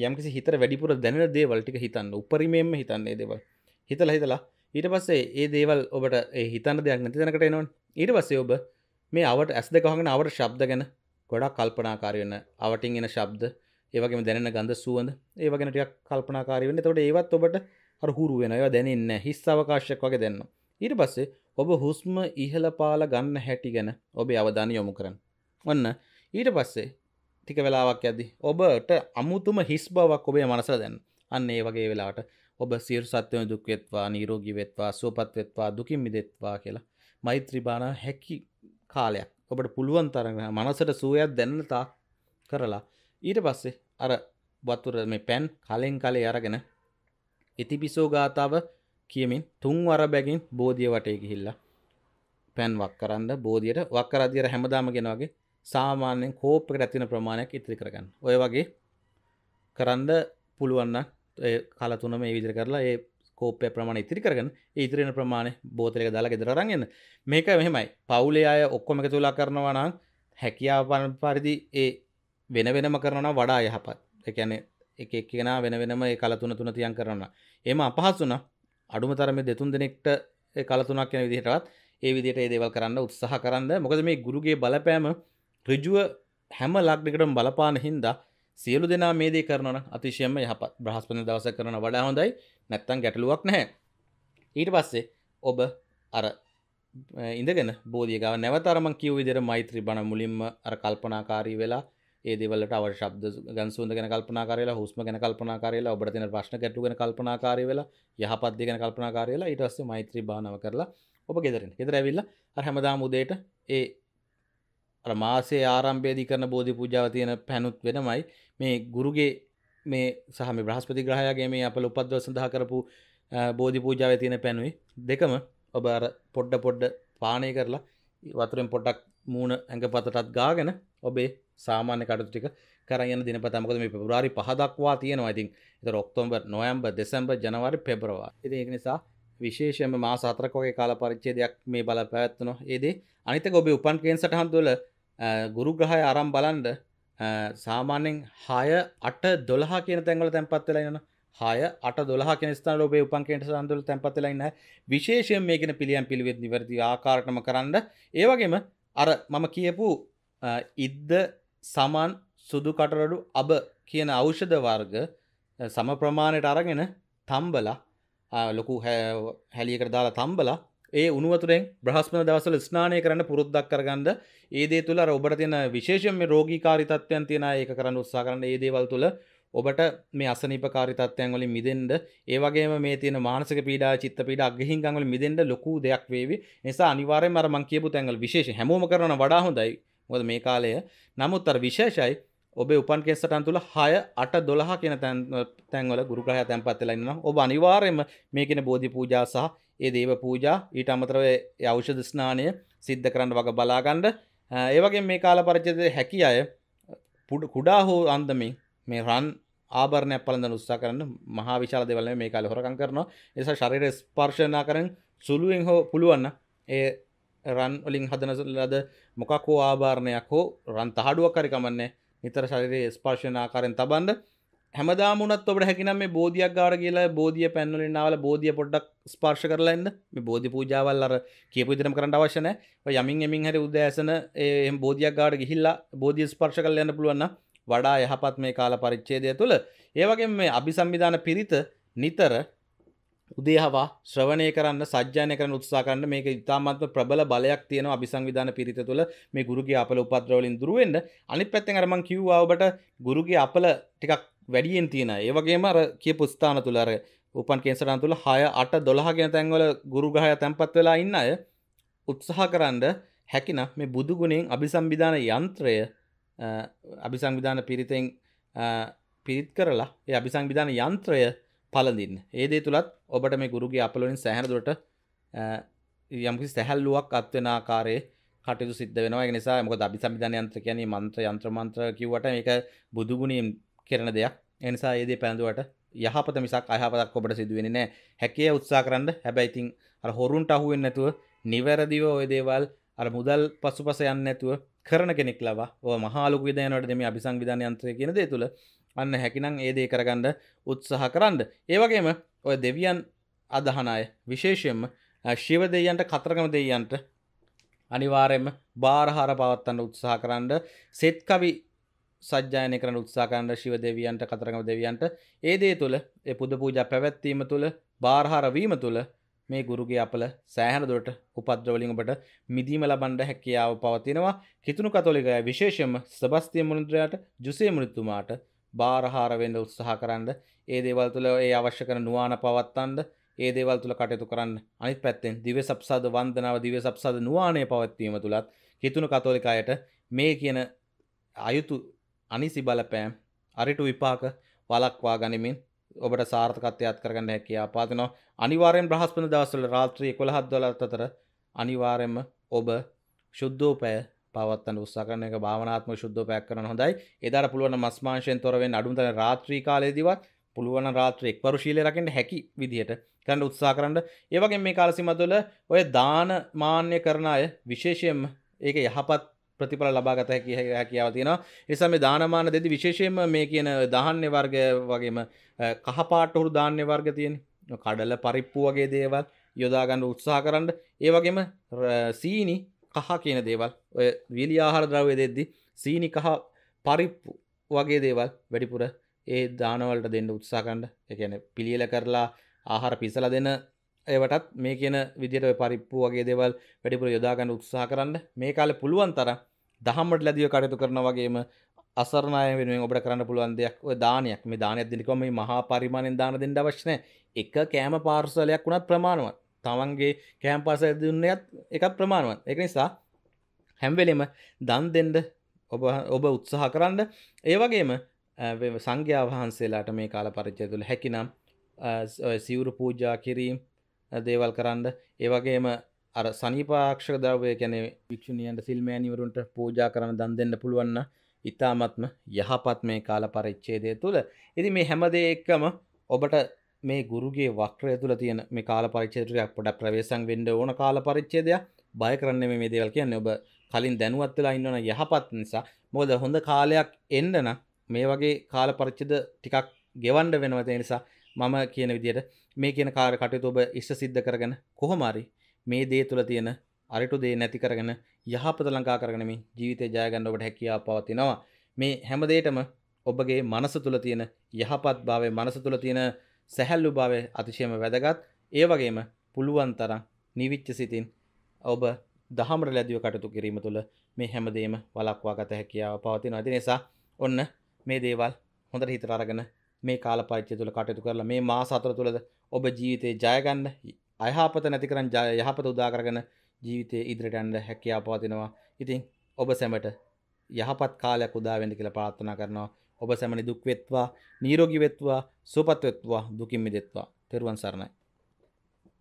A: යම්කිසි හිතර වැඩිපුර දැනෙන දේවල් ටික හිතන්න උපරිමයෙන්ම හිතන්නේ දේවල් හිතලා හිතලා ඊට පස්සේ ඒ දේවල් ඔබට ඒ හිතන්න දෙයක් නැති තැනකට එනවා ඊට පස්සේ ඔබ මේ අවට ඇස් දෙක අහගෙන අවට ශබ්ද ගැන ගොඩක් කල්පනාකාරී වෙන අවටින් එන ශබ්ද ඒ වගේම දැනෙන ගඳ සුවඳ ඒ වගේන ටිකක් කල්පනාකාරී වෙන්න. එතකොට ඒවත් ඔබට අර හුරු වෙනවා. ඒවා දෙන්නේ නැහැ. හිස් අවකාශයක් වගේ දෙනවා. ඊට පස්සේ ඔබ හුස්ම ඉහළ පාළ ගන්න හැටි ගැන ඔබේ අවධානය යොමු කරන්න. ඔන්න ඊට පස්සේ ටික වෙලාවක් ඇදි ඔබට අමුතුම හිස් බවක් ඔබේ මනස දැන් අන්න ඒ වගේ වෙලාට ඔබ සීර සත්‍යය දුක්වෙත්වා නීරෝගී වෙත්වා සුවපත්වෙත්වා දුකින් මිදෙත්වා කියලා මෛත්‍රීබාන හැකි කාලයක් ඔබට පුළුවන් තරග මනසට සූයක් දැන්නතා කරලා ඊට පස්සේ අර වතුර මේ පැන් කලෙන් කලේ අරගෙන ඉතිපිසෝ ගාතාව කියමින් තුන් වර බැගින් බෝධිය වටේ ගිහිල්ලා පැන් වක් කරන්න බෝධියට වක්කරදිියර හැමදාම ගෙනවාගේ සාමාන්‍යෙන් කෝප්පකට ඇතින ප්‍රමාණයක් ඉතිරි කරගන්න ඔය වගේ කරන්ද පුළුවන්න කලතුන මේ විදිර කරලා ඒ කෝපය ප්‍රමාණ ඉතිරි කරගන්න ඉතිරෙන ප්‍රමාණය බෝතලක දාලා ගෙදරරගන්න මේක මෙහෙමයි පවුලේ අය ඔක්කොම එක තුලා කරනවා නම් හැකියාපන පරිදි ඒ වෙන වෙනම කරනවා වඩා යහපත් එකැන එක එක්කෙන වෙන වෙනම ඒ කලතුන තුන තියන් කරන්න එම අපහසුන අඩුම තරම දෙතුන් දෙනෙක්ට කලතුනක් යන විදිහටත් ඒ විදිට ඒ දේවල් කරන්න උත්සාහ කරන්න මොකද මේ ගුරුගේ බලපෑම ඍජුව හැම ලග්නකටම බලපාන හින්දා සියලු දෙනා මේ දේ කරනවා නම් අතිශයම යහපත් බ්‍රහස්පති දවස කරන වඩා හොඳයි නැත්තම් ගැටලුවක් නැහැ ඊට පස්සේ ඔබ අර ඉඳගෙන බෝධිය ගාව නැවත අර මං කියු විදිහට මෛත්‍රී බණ මුලින්ම අර කල්පනාකාරී වෙලා ඒ දේවල්ලට අවශ්‍ය ශබ්ද ගන් සුවඳ ගැන කල්පනා කරලා හුස්ම ගැන කල්පනා කරලා ඔබට තියෙන ප්‍රශ්න ගැටලු ගැන කල්පනාකාරී වෙලා යහපත් දේ ගැන කල්පනා කරලා ඊට පස්සේ මෛත්‍රී භාවනාව කරලා ඔබ ගෙදරින් ගෙදර ඇවිල්ලා අර හැමදාම උදේට ඒ අර මාසේ ආරම්භයේදී කරන බෝධි පූජාව තියෙන පැනුත් වෙනමයි මේ ගුරුගේ මේ සහ මේ බ්‍රහස්පති ග්‍රහයාගේ මේ අපල උපද්දව සඳහා කරපු බෝධි පූජාවේ තියෙන පැනුයි දෙකම ඔබ අර පොඩ්ඩ පොඩ්ඩ පානය කරලා වතුරෙන් පොඩක් මූණ ඇඟපතටත් ගාගෙන ඔබේ සාමාන්‍ය කටයුතු ටික කරන් යන දිනපතා මොකද මේ පෙබරවාරි 5 දක්වා තියෙනවා. ඉතින් ඒතර ඔක්තෝබර්, නොවැම්බර්, දෙසැම්බර්, ජනවාරි, පෙබරවාරි. ඉතින් ඒක නිසා විශේෂම මා සතරකෝගේ කාල පරිච්චේදයක් මේ බල පැවැත්වනවා ඒදේ අනිත ගොබේ උපන් කෙන් සටහන්තුවල ගුරුග්‍රහය අරම් බලන්ඩ සාමාන්‍යෙන් හය අට දොලහ කියන තැන්වල තැන්පත්වෙලයින හය අට දොලහ කෙන ස්ථාන ඔබේ උපන් කෙන්ට සඳුල තැන්පත්වෙලයින්න විශේෂයෙන් මේකෙන පිළියම් පිළිවෙත් නිවැරදි ආකාරටම කරන්න ඒවගේම අර මම කියපු ඉද්ද සමන් සුදු කටරඩු අබ කියන අෞෂධ වර්ග සම ප්‍රමාණයට අරගෙන තම්බලා ලොකු හැලියකට දාලා තම්බලා ඒ උනුවතුරෙන් බ්‍රහස්පන දවසල ස්නානය කරන්න පුරුද්දක් කරගන්න ඒදේ තුළ ඔබට තියෙන විශේෂම රෝගීකාරිතත්වයන් තියෙන ඒක කරන්න උත්සා කරන්න ඒ දේවල් තුළ ඔබට මේ අසනීපකාරිතත්වයන් වලින් මිදෙන්න ඒ වගේම මේ තියෙන මානසික පීඩා චිත්ත පීඩා අගහිංගන් වලින් මිදෙන්න ලොකු දෙයක් වේවි. නිසා අනිවාර්යයෙන්ම අර මං කියපු තැන් වල විශේෂ හැමෝම කරනවා වඩා හොඳයි. මොකද මේ කාලය. නමුත් අර විශේෂයි ඔබ උපන් කෙස්සටන් තුළ හය අට දොළහ කියෙන තැන් තැන්වල ගුරුග්‍රහය තැන්පත් වෙලන්නම් ඔබ අනිවාර්යම මේකෙන බෝධි පූජා සහ ඒ දේව පූජා ඊට අමතරව යෞෂධ ස්නානය සිද්ධ කරන්න වග බලාගණ්ඩ ඒවගේ මේ කාල පරිචතය හැකි අය කුඩා හෝ අන්දමින් මේ රන් ආරණය පලඳ උත්සා කරන්න මහා විශාල දෙවල මේ කාල හොරකන් කරනවා එස ශරිර ස්පර්ශනා කරන සුළුවෙන් හෝ පුළුවන්න ඒ රන් ඔලින් හදනසලද මොකක් හෝ ආභාරණයක් හෝ රන් තහඩුවක් කරි කමන්නේ නිතර ශරිරයේ ස්පර්ශන ආකාරයෙන් තබන්න හැමදාමුණත් ඔබට හැකිනම් මේ බෝධියක් ගාවට කියලා බෝධිය පැන්වලින් ආවල බෝධිය පොඩ්ඩක් ස්පර්ශ කරලා එන්න මේ බෝධි පූජාවල් අර කියපු විදිහටම කරන්න අවශ්‍ය නැහැ. ඔය යමින් යමින් හරි උදෑසන එහෙම බෝධියක් ගාවට ගිහිල්ලා බෝධිය ස්පර්ශ කරලා යන්න පුළුවන් නම් වඩා යහපත් මේ කාල පරිච්ඡේදය තුළ ඒ වගේම මේ අභිසම්බිදාන පිරිත නිතර උදේහවා ශ්‍රවණය කරන්න සජ්‍යානය කරන උත්සා කරන්න මේක ඉතාමත්ම ප්‍රබල බලයක් තියෙන අභිසංවිධාන පිරිත තුළ මේ ගුරුගේ අපල උපද්‍රවලින් දුරුවෙන්ට අනිත් පැත්තෙන් අරමං කිව්වාවට ගුරුගේ අපල ටිකක් වැඩියෙන් තියෙන ඒවගේම අර කිය පුස්ථාන තුළර උපන් කේසටන් තුළ හය අට දොළහගෙන තැන්වල ගුරුගහය තැන්පත් වෙලා ඉන්න අය උත්සාහ කරන්න හැකින මේ බුදුගුණෙන් අභිසම්විධාන යන්ත්‍රය අභිසංවිධාන පිරිතෙන් පිරිත් කරලා ඒ අභිසංවිධාන යන්ත්‍රය පලඳින් ඒදේ තුළත් ඔබට මේ ගුරුගේ අපලොලින් සැහැරදුරට යම්කි සැහැල්ලුවක් අත්වෙන ආකාරය කටයුතු සිද්ධ වෙනවා නිසා මොක අපි සම්විධාන යන්ත්‍ර කියන මන්ත්‍ර යන්ත්‍රමන්ත්‍ර කිව්වට මේක බුදුගුණීම් කරන දෙයක් එනිසා ඒදේ පැඳුවට යහපත මිසක් අයහපතක් ඔබට සිදුවෙන නෑ හැකේ උත්සා කරන්න හැබැයිතින් අර හොරුන්ට අහුවෙන් නැතුව නිවැරදිව ඔය දේවල් අර මුදල් පසු පස යන්න නැතුව කරන කෙනෙක් ලබ මහලු විදනට දෙම අභිසංවිධානයන්ත්‍රය කියන දේ තුළ අන්න හැකිනම් ඒ දේ කරගන්න උත්සාහ කරන්න ඒවගේම ඔය දෙවියන් අදහනාය විශේෂයෙන්ම ශිව දෙයන්ට කතරගම දෙයන්ට අනිවාරයම බාරහාර පවත්තන්න උත්සාහ කරන්න සෙත්කවි සජ්‍යායනය කරන උත්සාකන්ඩ ශිව දෙවියන්ට කතරගම දෙවියන්ට ඒ දේ තුළ එ පුද පූජ පැවැත්වීම තුළ බාරහාරවීම තුළ මේ ගුරුගේ අපල සෑහන දොට උපද්‍රවලින්ට මිදීම ලබන්ඩ හැකියාව පවතිනවා කිතුුණු කතොලිකය විශේෂම සබස්තිය මුණුද්‍රයාට ජුසේ මුනිත්තුමාට බාරහාර වෙන්න උත්සාහ කරන්න ඒ දේවල් තුළ ඒ අවශ්‍ය කරන නුවාන පවත්තන්ද ඒ දේවල් තුළ කටයුතු කරන්න අනිත් පැත්තෙන් දිව සබ්සාද වන්දනාව දිව සබ්සාද නුවානය පවත්වීම තුළත් හිතුණු කතෝලිකායට මේ කියන අයුතු අනිසි බලපෑම් අරිටු විපාක වලක්වා ගනිමින් ඔබට සාර්ථකත්වයක් කරගන්න හැකියා පාතිනවා අනිවාරයෙන් බ්‍රහස්පන දවස්වල රාත්‍රී කොළහත් දොලත් අතර අනිවාරෙන්ම ඔබ ශුද්ධෝපය පවත්තන් උත්සාකරන එක භාවනාත්ම ශුද්ධ පැක් කරන හොඳයි එදාර පුළුවන් මස්මාංශයෙන් තොරවෙන් අඩුතන රාත්‍රී කාලයේදීවත් පුළුවන් රාත්‍රී එක්වරු ශීලය රකින්න හැකි විදිහට කරන්න උත්සාහ කරන්න ඒ වගේම මේ කාලසීමා තුළ ඔය දාන මාන්‍ය කරන අය විශේෂයෙන්ම ඒක යහපත් ප්‍රතිඵල ලබාගත හැකි හැකියාව තියෙනවා නිසා මේ දානමාන දෙදි විශේෂයෙන්ම මේ කියන දාහන්‍ය වර්ග වගේම කහපාට උරු දාහන්‍ය වර්ග තියෙන කඩල පරිප්පු වගේ දේවල් යොදාගන්න උත්සාහ කරන්න ඒ වගේම සීනි කහ කියන දේවල් ඔය වීලි ආහාර ද්‍රව්‍ය දෙද්දි සීනි කහ පරිප්පු වගේ දේවල් වැඩිපුර ඒ දානවලට දෙන්න උත්සාකණ්ඩ එකන පිළියල කරලා ආහාර පිසල දෙන ඒවටත් මේ කියන විදිට පරිප්පු වගේ දේවල් වැඩිපුර යොදාගන්න උත්සා කරන්න මේ කාල පුළුවන් තර දහමට ලැදිය කටයුතු කරන වගේම අසරණය වෙනුවෙන් ඔබට කරන්න පුළුවන් දෙයක් දානයක් මේ දානයක් දිලිකොම මහා පරිමාණයෙන් දාන දෙන්න අවශ්‍යනය එක කෑම පාර්සලයක් වුණත් ප්‍රමාණවත් තමන්ගේ කෑම්පාස දුන්නත් එකත් ප්‍රමාණුවන් එක නිසා හැම්වෙලෙම දන් දෙෙන්ඩ ඔබ ඔබ උත්සාහ කරන්න ඒවගේම සංඝ්‍යා වහන්සේලාට මේ කාල පරිච්චය තුළ හැකිනම් සිවුරු පූජා කිරීම් දේවල් කරන්න ඒවගේම අර සනිපාක්ෂ දවය කැන වික්ෂණියන්ට සිල්මෑනිවරුන්ට පූජා කරන දන් දෙන්න පුළුවන්න ඉතාමත්ම යහපත් මේ කාල පරිච්චේදය තුළ ඉති මේ හැමදේ එක්කම ඔබට මේ ගුරුගේ වක්‍රය තුළ තියෙන මේ කාල පරිච්චේදයක් පොඩක් ප්‍රවේශම් වෙන්න ඕන කාල පරිච්ඡේදයක් බය කරන්න මේ දේවල් කියන්නේ ඔබ කලින් දැනුවත් වෙලා ඉන්නවන යහපත් නිසා මොකද හොඳ කාලයක් එන්න නම් මේ වගේ කාල පරිච්ඡේද ටිකක් ගෙවන්න වෙනවා ඒ නිසා මම කියන විදිහට මේ කියන කාර්ය කටයුතු ඔබ ඉෂ්ට සිද්ධ කරගෙන කොහොම හරි මේ දේ තුළ තියෙන අරිටු දේ නැති කරගෙන යහපත ලංකා කරගෙන මේ ජීවිතේ ජය ගන්න ඔබට හැකියාව පවතිනවා මේ හැම දෙයකම ඔබගේ මනස තුළ තියෙන යහපත් භාවය මනස තුළ තියෙන සැහැල්ලු භාවය අතිශයම වැදගත් ඒ වගේම පුළුවන් තරම් නිවිච්ච සිතින් ඔබ දහමට ලැදිව කටතු කිරීම තුළ මේ හැමදේම වලක්වා ගත හැකියාව පවතින අති නිසා ඔන්න මේ දේවල් හොඳට හිතට අරගෙන මේ කාලපච්චය තුළ කටයුතු කරලා මේ මා සතර තුළද ඔබ ජීවිතයේ ජයගන්න අයහපත නැතිකරන් යහපත උදාකරගෙන ජීවිතය ඉදිරිටන්ඩ හැකයා පවතිනවා ඉතින් ඔබ සැමට යහපත් කාලයක් උදාවෙන්ඩ කියල පාත්තනා කරනවා ඔබ සැමනි දුක් වෙත්වා නීරෝගී වෙත්වා සුවපත් වෙත්වා දුකින් මිදෙත්වා තෙරුවන් සරණයි